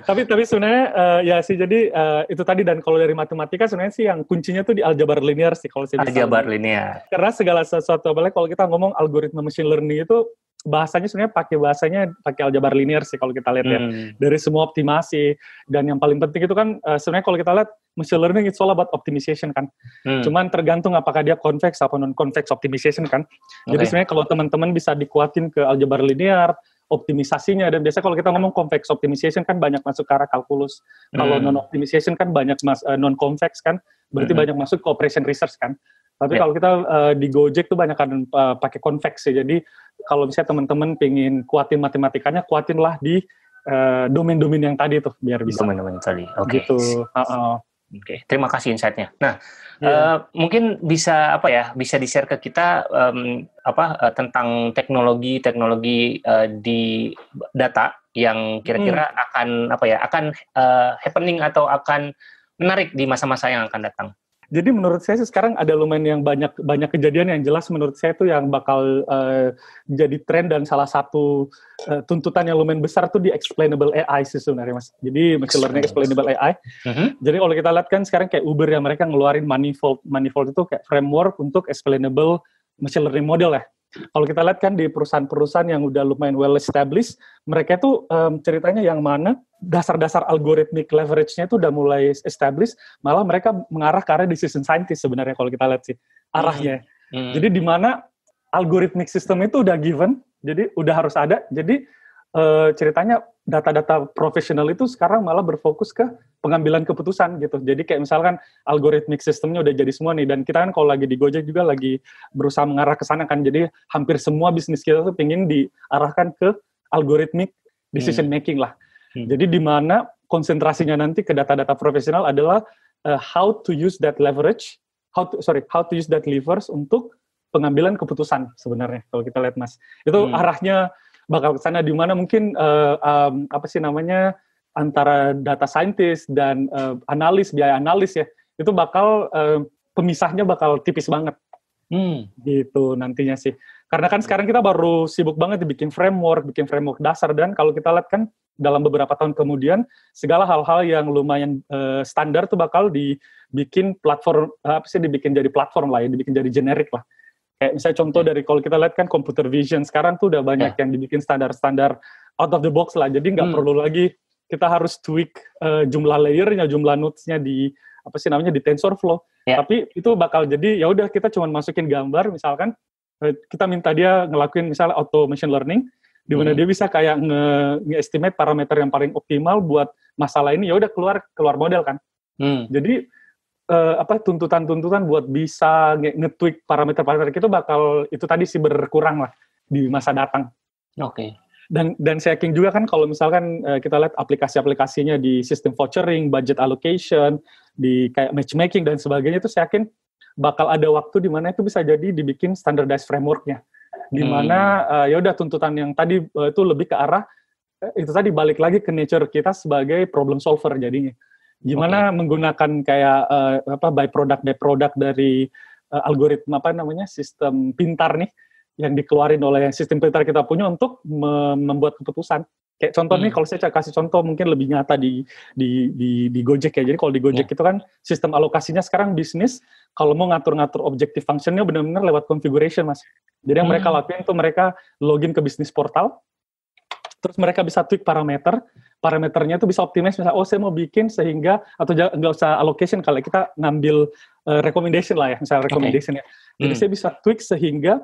tapi tapi sebenarnya uh, ya sih jadi uh, itu tadi dan kalau dari matematika sebenarnya sih yang kuncinya tuh di aljabar linear sih kalau saya Aljabar linear. Karena segala sesuatu apalagi kalau kita ngomong algoritma machine learning itu bahasanya sebenarnya pakai bahasanya pakai aljabar linear sih kalau kita lihat ya. hmm. ya dari semua optimasi dan yang paling penting itu kan uh, sebenarnya kalau kita lihat machine learning itu all about optimization kan hmm. cuman tergantung apakah dia convex atau non convex optimization kan okay. jadi sebenarnya kalau teman-teman bisa dikuatin ke aljabar linear optimisasinya dan biasanya kalau kita ngomong convex optimization kan banyak masuk ke arah kalkulus hmm. kalau non optimization kan banyak mas, uh, eh, non convex kan berarti hmm. banyak masuk ke operation research kan tapi yeah. kalau kita uh, di Gojek tuh banyak kan uh, pakai konveks ya. Jadi kalau misalnya teman-teman pingin kuatin matematikanya, kuatinlah di domain eh, domain-domain yang tadi tuh biar bisa. Domain-domain tadi. Oke. Okay. Gitu. Uh -uh. Oke, okay. terima kasih insight-nya. Nah, yeah. Iya. uh, mungkin bisa apa ya? Bisa di-share ke kita um, apa uh, tentang teknologi-teknologi uh, di data yang kira-kira hmm. akan apa ya? Akan uh, happening atau akan menarik di masa-masa yang akan datang. Jadi menurut saya sih sekarang ada lumayan yang banyak banyak kejadian yang jelas menurut saya itu yang bakal uh, jadi tren dan salah satu uh, tuntutan yang lumayan besar tuh di explainable AI sih sebenarnya mas. Jadi machine learning explainable AI. Uh-huh. Mm-hmm. Jadi kalau kita lihat kan sekarang kayak Uber yang mereka ngeluarin manifold manifold itu kayak framework untuk explainable machine learning model ya. Kalau kita lihat kan di perusahaan-perusahaan yang udah lumayan well established, mereka itu um, ceritanya yang mana dasar-dasar algoritmik leverage-nya itu udah mulai established, malah mereka mengarah ke arah decision scientist sebenarnya kalau kita lihat sih arahnya. Mm Hmm. Jadi di mana algoritmik sistem itu udah given, jadi udah harus ada. Jadi uh, ceritanya data-data profesional itu sekarang malah berfokus ke pengambilan keputusan gitu. Jadi kayak misalkan algoritmik sistemnya udah jadi semua nih dan kita kan kalau lagi di Gojek juga lagi berusaha mengarah ke sana kan. Jadi hampir semua bisnis kita tuh pingin diarahkan ke algoritmik decision making lah. Hmm. hmm. Jadi di mana konsentrasinya nanti ke data-data profesional adalah uh, how to use that leverage, how to sorry, how to use that levers untuk pengambilan keputusan sebenarnya kalau kita lihat Mas. Itu hmm. arahnya bakal ke sana di mana mungkin uh, um, apa sih namanya antara data scientist dan uh, analis biaya analis ya itu bakal uh, pemisahnya bakal tipis banget hmm. gitu nantinya sih karena kan sekarang kita baru sibuk banget bikin framework bikin framework dasar dan kalau kita lihat kan dalam beberapa tahun kemudian segala hal-hal yang lumayan uh, standar tuh bakal dibikin platform apa sih dibikin jadi platform lah ya dibikin jadi generik lah Kayak misalnya contoh ya. dari kalau kita lihat kan computer vision sekarang tuh udah banyak yeah. yang dibikin standar-standar out of the box lah. Jadi nggak hmm. perlu lagi kita harus tweak uh, jumlah layernya, jumlah nodesnya di apa sih namanya di TensorFlow. Yeah. Tapi itu bakal jadi ya udah kita cuma masukin gambar misalkan eh, kita minta dia ngelakuin misalnya auto machine learning di mana hmm. dia bisa kayak nge-estimate parameter yang paling optimal buat masalah ini ya udah keluar keluar model kan. Hmm. Jadi uh, apa tuntutan-tuntutan buat bisa nge-tweak parameter-parameter itu bakal itu tadi sih berkurang lah di masa datang. Oke. Okay. Dan dan saya yakin juga kan kalau misalkan uh, kita lihat aplikasi-aplikasinya di sistem vouchering, budget allocation, di kayak matchmaking dan sebagainya itu saya yakin bakal ada waktu di mana itu bisa jadi dibikin standardized frameworknya. Di hmm. mana hmm. uh, ya udah tuntutan yang tadi uh, itu lebih ke arah itu tadi balik lagi ke nature kita sebagai problem solver jadinya. Gimana okay. menggunakan kayak uh, apa by product by product dari uh, algoritma apa namanya sistem pintar nih yang dikeluarin oleh sistem pintar kita punya untuk me membuat keputusan. Kayak contoh hmm. nih kalau saya kasih contoh mungkin lebih nyata di di di, di Gojek ya. Jadi kalau di Gojek yeah. itu kan sistem alokasinya sekarang bisnis kalau mau ngatur-ngatur objektif functionnya benar-benar lewat configuration mas. Jadi yang hmm. mereka lakuin itu mereka login ke bisnis portal, terus mereka bisa tweak parameter parameternya itu bisa optimize misalnya oh saya mau bikin sehingga atau nggak usah allocation kalau kita ngambil uh, recommendation lah ya misalnya recommendation okay. ya jadi hmm. saya bisa tweak sehingga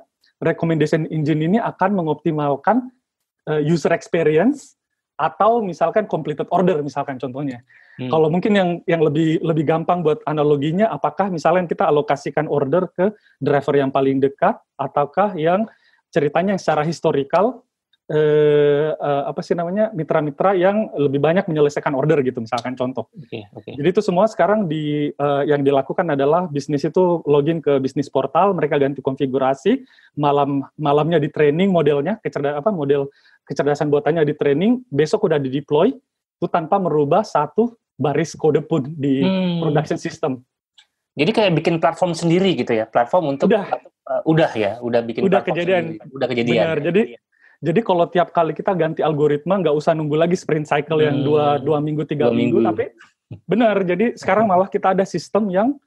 recommendation engine ini akan mengoptimalkan uh, user experience atau misalkan completed order misalkan contohnya hmm. kalau mungkin yang yang lebih lebih gampang buat analoginya apakah misalnya kita alokasikan order ke driver yang paling dekat ataukah yang ceritanya yang secara historical Eh, eh, apa sih namanya mitra-mitra yang lebih banyak menyelesaikan order gitu misalkan contoh. Okay, okay. Jadi itu semua sekarang di eh, yang dilakukan adalah bisnis itu login ke bisnis portal, mereka ganti konfigurasi, malam malamnya di training modelnya kecerdasan apa model kecerdasan buatannya di training, besok udah di deploy itu tanpa merubah satu baris kode pun di hmm. production system. Jadi kayak bikin platform sendiri gitu ya, platform untuk udah, uh, udah ya, udah bikin udah kejadian. Sendiri. udah kejadian. Benar. Ya. Jadi iya. Jadi kalau tiap kali kita ganti algoritma, nggak usah nunggu lagi sprint cycle hmm. yang dua dua minggu tiga dua minggu. minggu. Tapi benar. Jadi sekarang malah kita ada sistem yang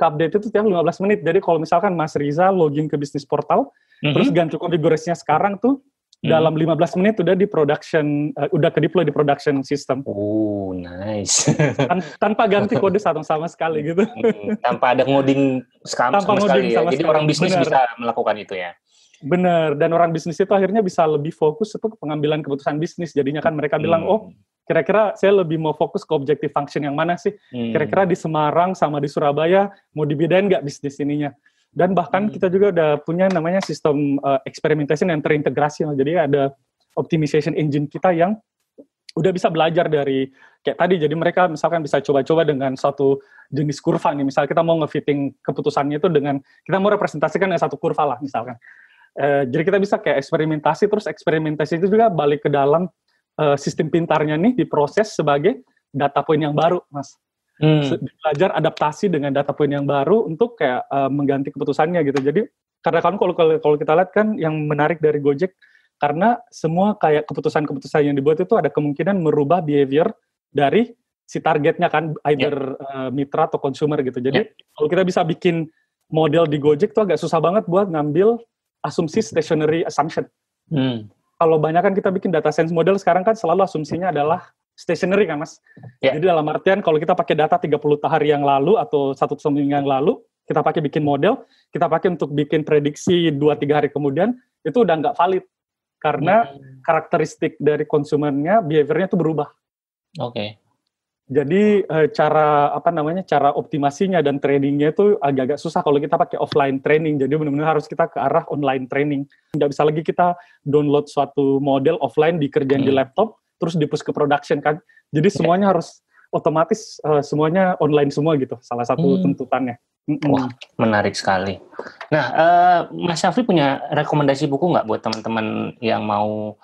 update itu tiap 15 menit. Jadi kalau misalkan Mas Riza login ke bisnis portal, hmm terus ganti konfigurasinya sekarang tuh hmm. dalam lima dalam 15 menit udah di production, uh, udah ke deploy di production system. Oh, nice. Tan- tanpa ganti kode satu sama sekali hmm. gitu. tanpa ada ngoding sama, sama sekali. Ya. Sama Jadi sekali. orang bisnis Bener. bisa melakukan itu ya benar dan orang bisnis itu akhirnya bisa lebih fokus ke pengambilan keputusan bisnis. Jadinya kan mereka bilang, hmm. oh kira-kira saya lebih mau fokus ke objektif function yang mana sih? Hmm. Kira-kira di Semarang sama di Surabaya mau dibedain nggak bisnis ininya? Dan bahkan hmm. kita juga udah punya namanya sistem uh, experimentation yang terintegrasi. Jadi ada optimization engine kita yang udah bisa belajar dari kayak tadi. Jadi mereka misalkan bisa coba-coba dengan satu jenis kurva nih. Misalnya kita mau ngefitting keputusannya itu dengan kita mau representasikan dengan satu kurva lah misalkan. Eh, jadi kita bisa kayak eksperimentasi terus eksperimentasi itu juga balik ke dalam uh, sistem pintarnya nih diproses sebagai data point yang baru, mas. Hmm. Belajar adaptasi dengan data point yang baru untuk kayak uh, mengganti keputusannya gitu. Jadi karena kan kalau kalau kita lihat kan yang menarik dari Gojek karena semua kayak keputusan-keputusan yang dibuat itu ada kemungkinan merubah behavior dari si targetnya kan either yeah. Ya. uh, mitra atau consumer gitu. Jadi yeah. kalau kita bisa bikin model di Gojek tuh agak susah banget buat ngambil asumsi stationary assumption. Hmm. Kalau banyak kan kita bikin data science model sekarang kan selalu asumsinya adalah stationary kan mas. Yeah. Jadi dalam artian kalau kita pakai data 30 hari yang lalu atau satu seminggu yang lalu, kita pakai bikin model, kita pakai untuk bikin prediksi 2-3 hari kemudian, itu udah nggak valid. Karena hmm. karakteristik dari konsumennya, behaviornya itu berubah. Oke. Okay. Jadi eh, cara apa namanya cara optimasinya dan trainingnya itu agak-agak susah kalau kita pakai offline training. Jadi benar-benar harus kita ke arah online training. Tidak bisa lagi kita download suatu model offline dikerjain hmm. di laptop terus dipus ke production kan. Jadi iya. semuanya harus otomatis uh, semuanya online semua gitu. Salah satu hmm. tuntutannya. Wah menarik sekali. Nah, uh, Mas Syafri punya rekomendasi buku nggak buat teman-teman yang mau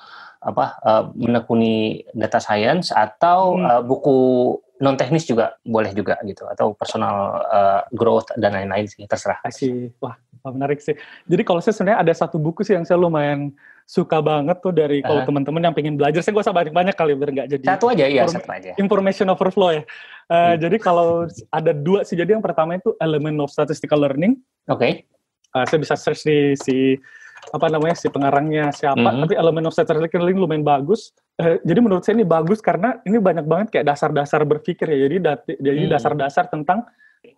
apa uh, menekuni data science atau hmm. uh, buku non teknis juga boleh juga gitu atau personal uh, growth dan lain-lain sih terserah. Sih, wah menarik sih. Jadi kalau saya sebenarnya ada satu buku sih yang saya lumayan suka banget tuh dari uh-huh. kalau teman-teman yang pengen belajar saya gak usah banyak-banyak kali biar nggak jadi satu aja ya satu aja. Information overflow ya. Uh, hmm. Jadi kalau ada dua sih jadi yang pertama itu element of statistical learning. Oke. Okay. Uh, saya bisa search di si apa namanya si pengarangnya siapa mm -hmm. tapi elemen of storytelling lumayan bagus uh, jadi menurut saya ini bagus karena ini banyak banget kayak dasar-dasar berpikir ya jadi jadi mm. dasar-dasar tentang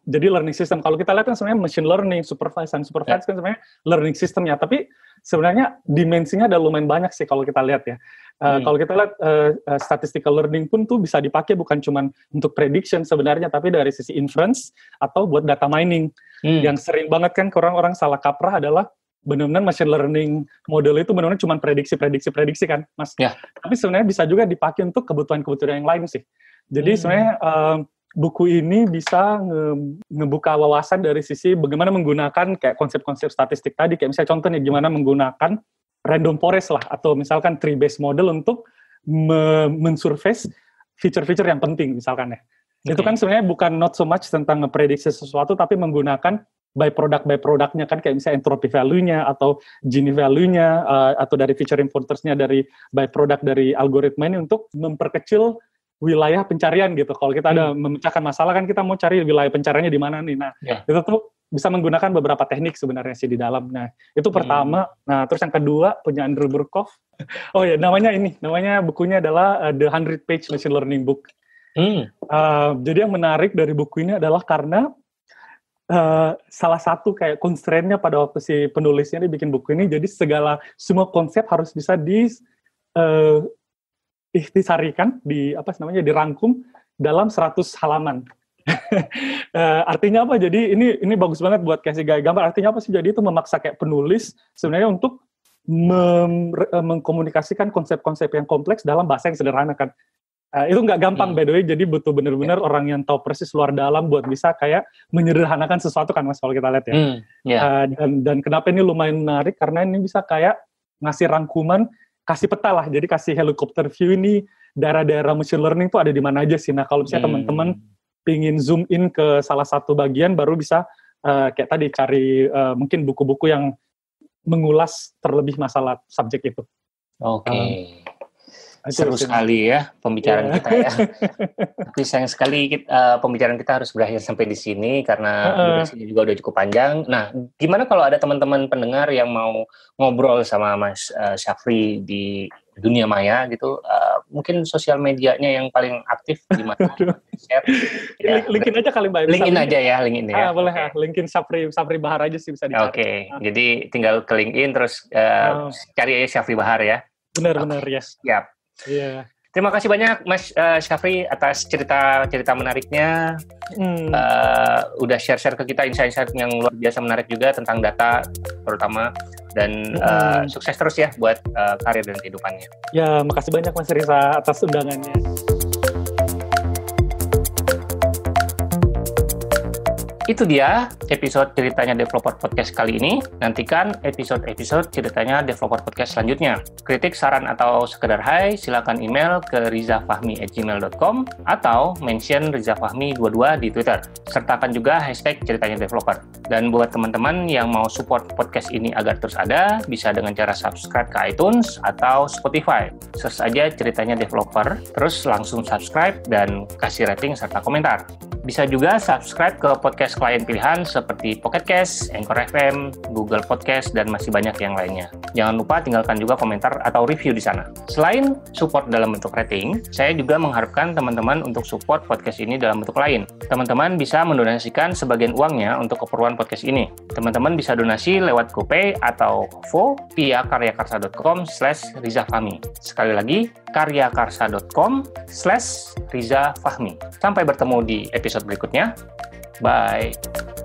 jadi learning system kalau kita lihat kan sebenarnya machine learning supervised and supervised yeah. kan sebenarnya learning systemnya tapi sebenarnya dimensinya ada lumayan banyak sih kalau kita lihat ya Uh, hmm. Kalau kita lihat uh, statistical learning pun tuh bisa dipakai bukan cuma untuk prediction sebenarnya, tapi dari sisi inference atau buat data mining. Hmm. Yang sering banget kan orang-orang salah kaprah adalah benar-benar machine learning model itu benar-benar cuma prediksi-prediksi-prediksi kan, Mas. Ya. Tapi sebenarnya bisa juga dipakai untuk kebutuhan-kebutuhan yang lain sih. Jadi hmm. sebenarnya uh, buku ini bisa nge ngebuka wawasan dari sisi bagaimana menggunakan kayak konsep-konsep statistik tadi, kayak misalnya contohnya gimana menggunakan random forest lah, atau misalkan tree based model untuk me mensurface feature fitur yang penting misalkan ya. Okay. Itu kan sebenarnya bukan not so much tentang ngeprediksi sesuatu, tapi menggunakan by product by produknya kan kayak misalnya entropy value-nya atau Gini value-nya uh, atau dari feature importersnya dari by product dari algoritma ini untuk memperkecil wilayah pencarian gitu. Kalau kita ada hmm. memecahkan masalah kan kita mau cari wilayah pencariannya di mana nih. Nah, yeah. itu tuh bisa menggunakan beberapa teknik sebenarnya sih di dalam. Nah, itu pertama. Hmm. Nah, terus yang kedua punya Andrew Burkov. Oh ya, namanya ini, namanya bukunya adalah uh, The Hundred Page Machine Learning Book. Hmm. Uh, jadi yang menarik dari buku ini adalah karena Eh, salah satu kayak constraint-nya pada waktu si penulisnya ini bikin buku ini jadi segala semua konsep harus bisa di uh, eh, ikhtisarikan di apa namanya dirangkum dalam 100 halaman. uh, artinya apa? Jadi ini ini bagus banget buat kasih gaya gambar. Artinya apa sih? Jadi itu memaksa kayak penulis sebenarnya untuk mengkomunikasikan konsep-konsep yang kompleks dalam bahasa yang sederhana kan. Uh, itu nggak gampang hmm. by the way, jadi butuh bener-bener yeah. orang yang tahu persis luar dalam buat bisa kayak menyederhanakan sesuatu kan mas kalau kita lihat ya. Hmm. Yeah. Ya. Uh, dan dan kenapa ini lumayan menarik karena ini bisa kayak ngasih rangkuman, kasih peta lah, jadi kasih helikopter view ini daerah-daerah machine learning itu ada di mana aja sih. Nah kalau misalnya hmm. teman-teman pingin zoom in ke salah satu bagian baru bisa uh, kayak tadi cari uh, mungkin buku-buku yang mengulas terlebih masalah subjek itu. Oke. Okay. uh, seru sekali ya pembicaraan yeah. kita ya. Tapi sayang sekali kita, uh, eh, pembicaraan kita harus berakhir sampai di sini karena uh-uh. durasinya juga udah cukup panjang. Nah, gimana kalau ada teman-teman pendengar yang mau ngobrol sama Mas uh, Syafri di dunia maya gitu, uh, mungkin sosial medianya yang paling aktif di mana? share. Ya. Linkin aja kali Mbak. Linkin aja ya, linkin ya. Ah, boleh okay. linkin Syafri Syafri Bahar aja sih bisa dicari. Oke, okay. ah. jadi tinggal ke linkin terus uh, oh. cari aja Syafri Bahar ya. Benar-benar okay. yes. ya. Siap. Iya. Terima kasih banyak Mas uh, Syafri atas cerita-cerita menariknya. Hmm. Uh, udah share-share ke kita insight-insight yang luar biasa menarik juga tentang data terutama dan hmm. uh, sukses terus ya buat uh, karir dan kehidupannya. Ya, makasih banyak Mas Risa atas undangannya. Itu dia episode ceritanya developer podcast kali ini. Nantikan episode-episode ceritanya developer podcast selanjutnya. Kritik, saran, atau sekedar hai, silakan email ke rizafahmi@gmail.com atau mention rizafahmi22 di Twitter. Sertakan juga hashtag ceritanya developer. Dan buat teman-teman yang mau support podcast ini agar terus ada, bisa dengan cara subscribe ke iTunes atau Spotify. Search aja ceritanya developer, terus langsung subscribe dan kasih rating serta komentar. Bisa juga subscribe ke podcast klien pilihan seperti Pocket Cast, Anchor FM, Google Podcast, dan masih banyak yang lainnya. Jangan lupa tinggalkan juga komentar atau review di sana. Selain support dalam bentuk rating, saya juga mengharapkan teman-teman untuk support podcast ini dalam bentuk lain. Teman-teman bisa mendonasikan sebagian uangnya untuk keperluan podcast ini. Teman-teman bisa donasi lewat GoPay atau OVO via karyakarsa.com slash Rizafami. Sekali lagi, karyakarsa.com slash Riza Fahmi. Sampai bertemu di episode berikutnya. Bye.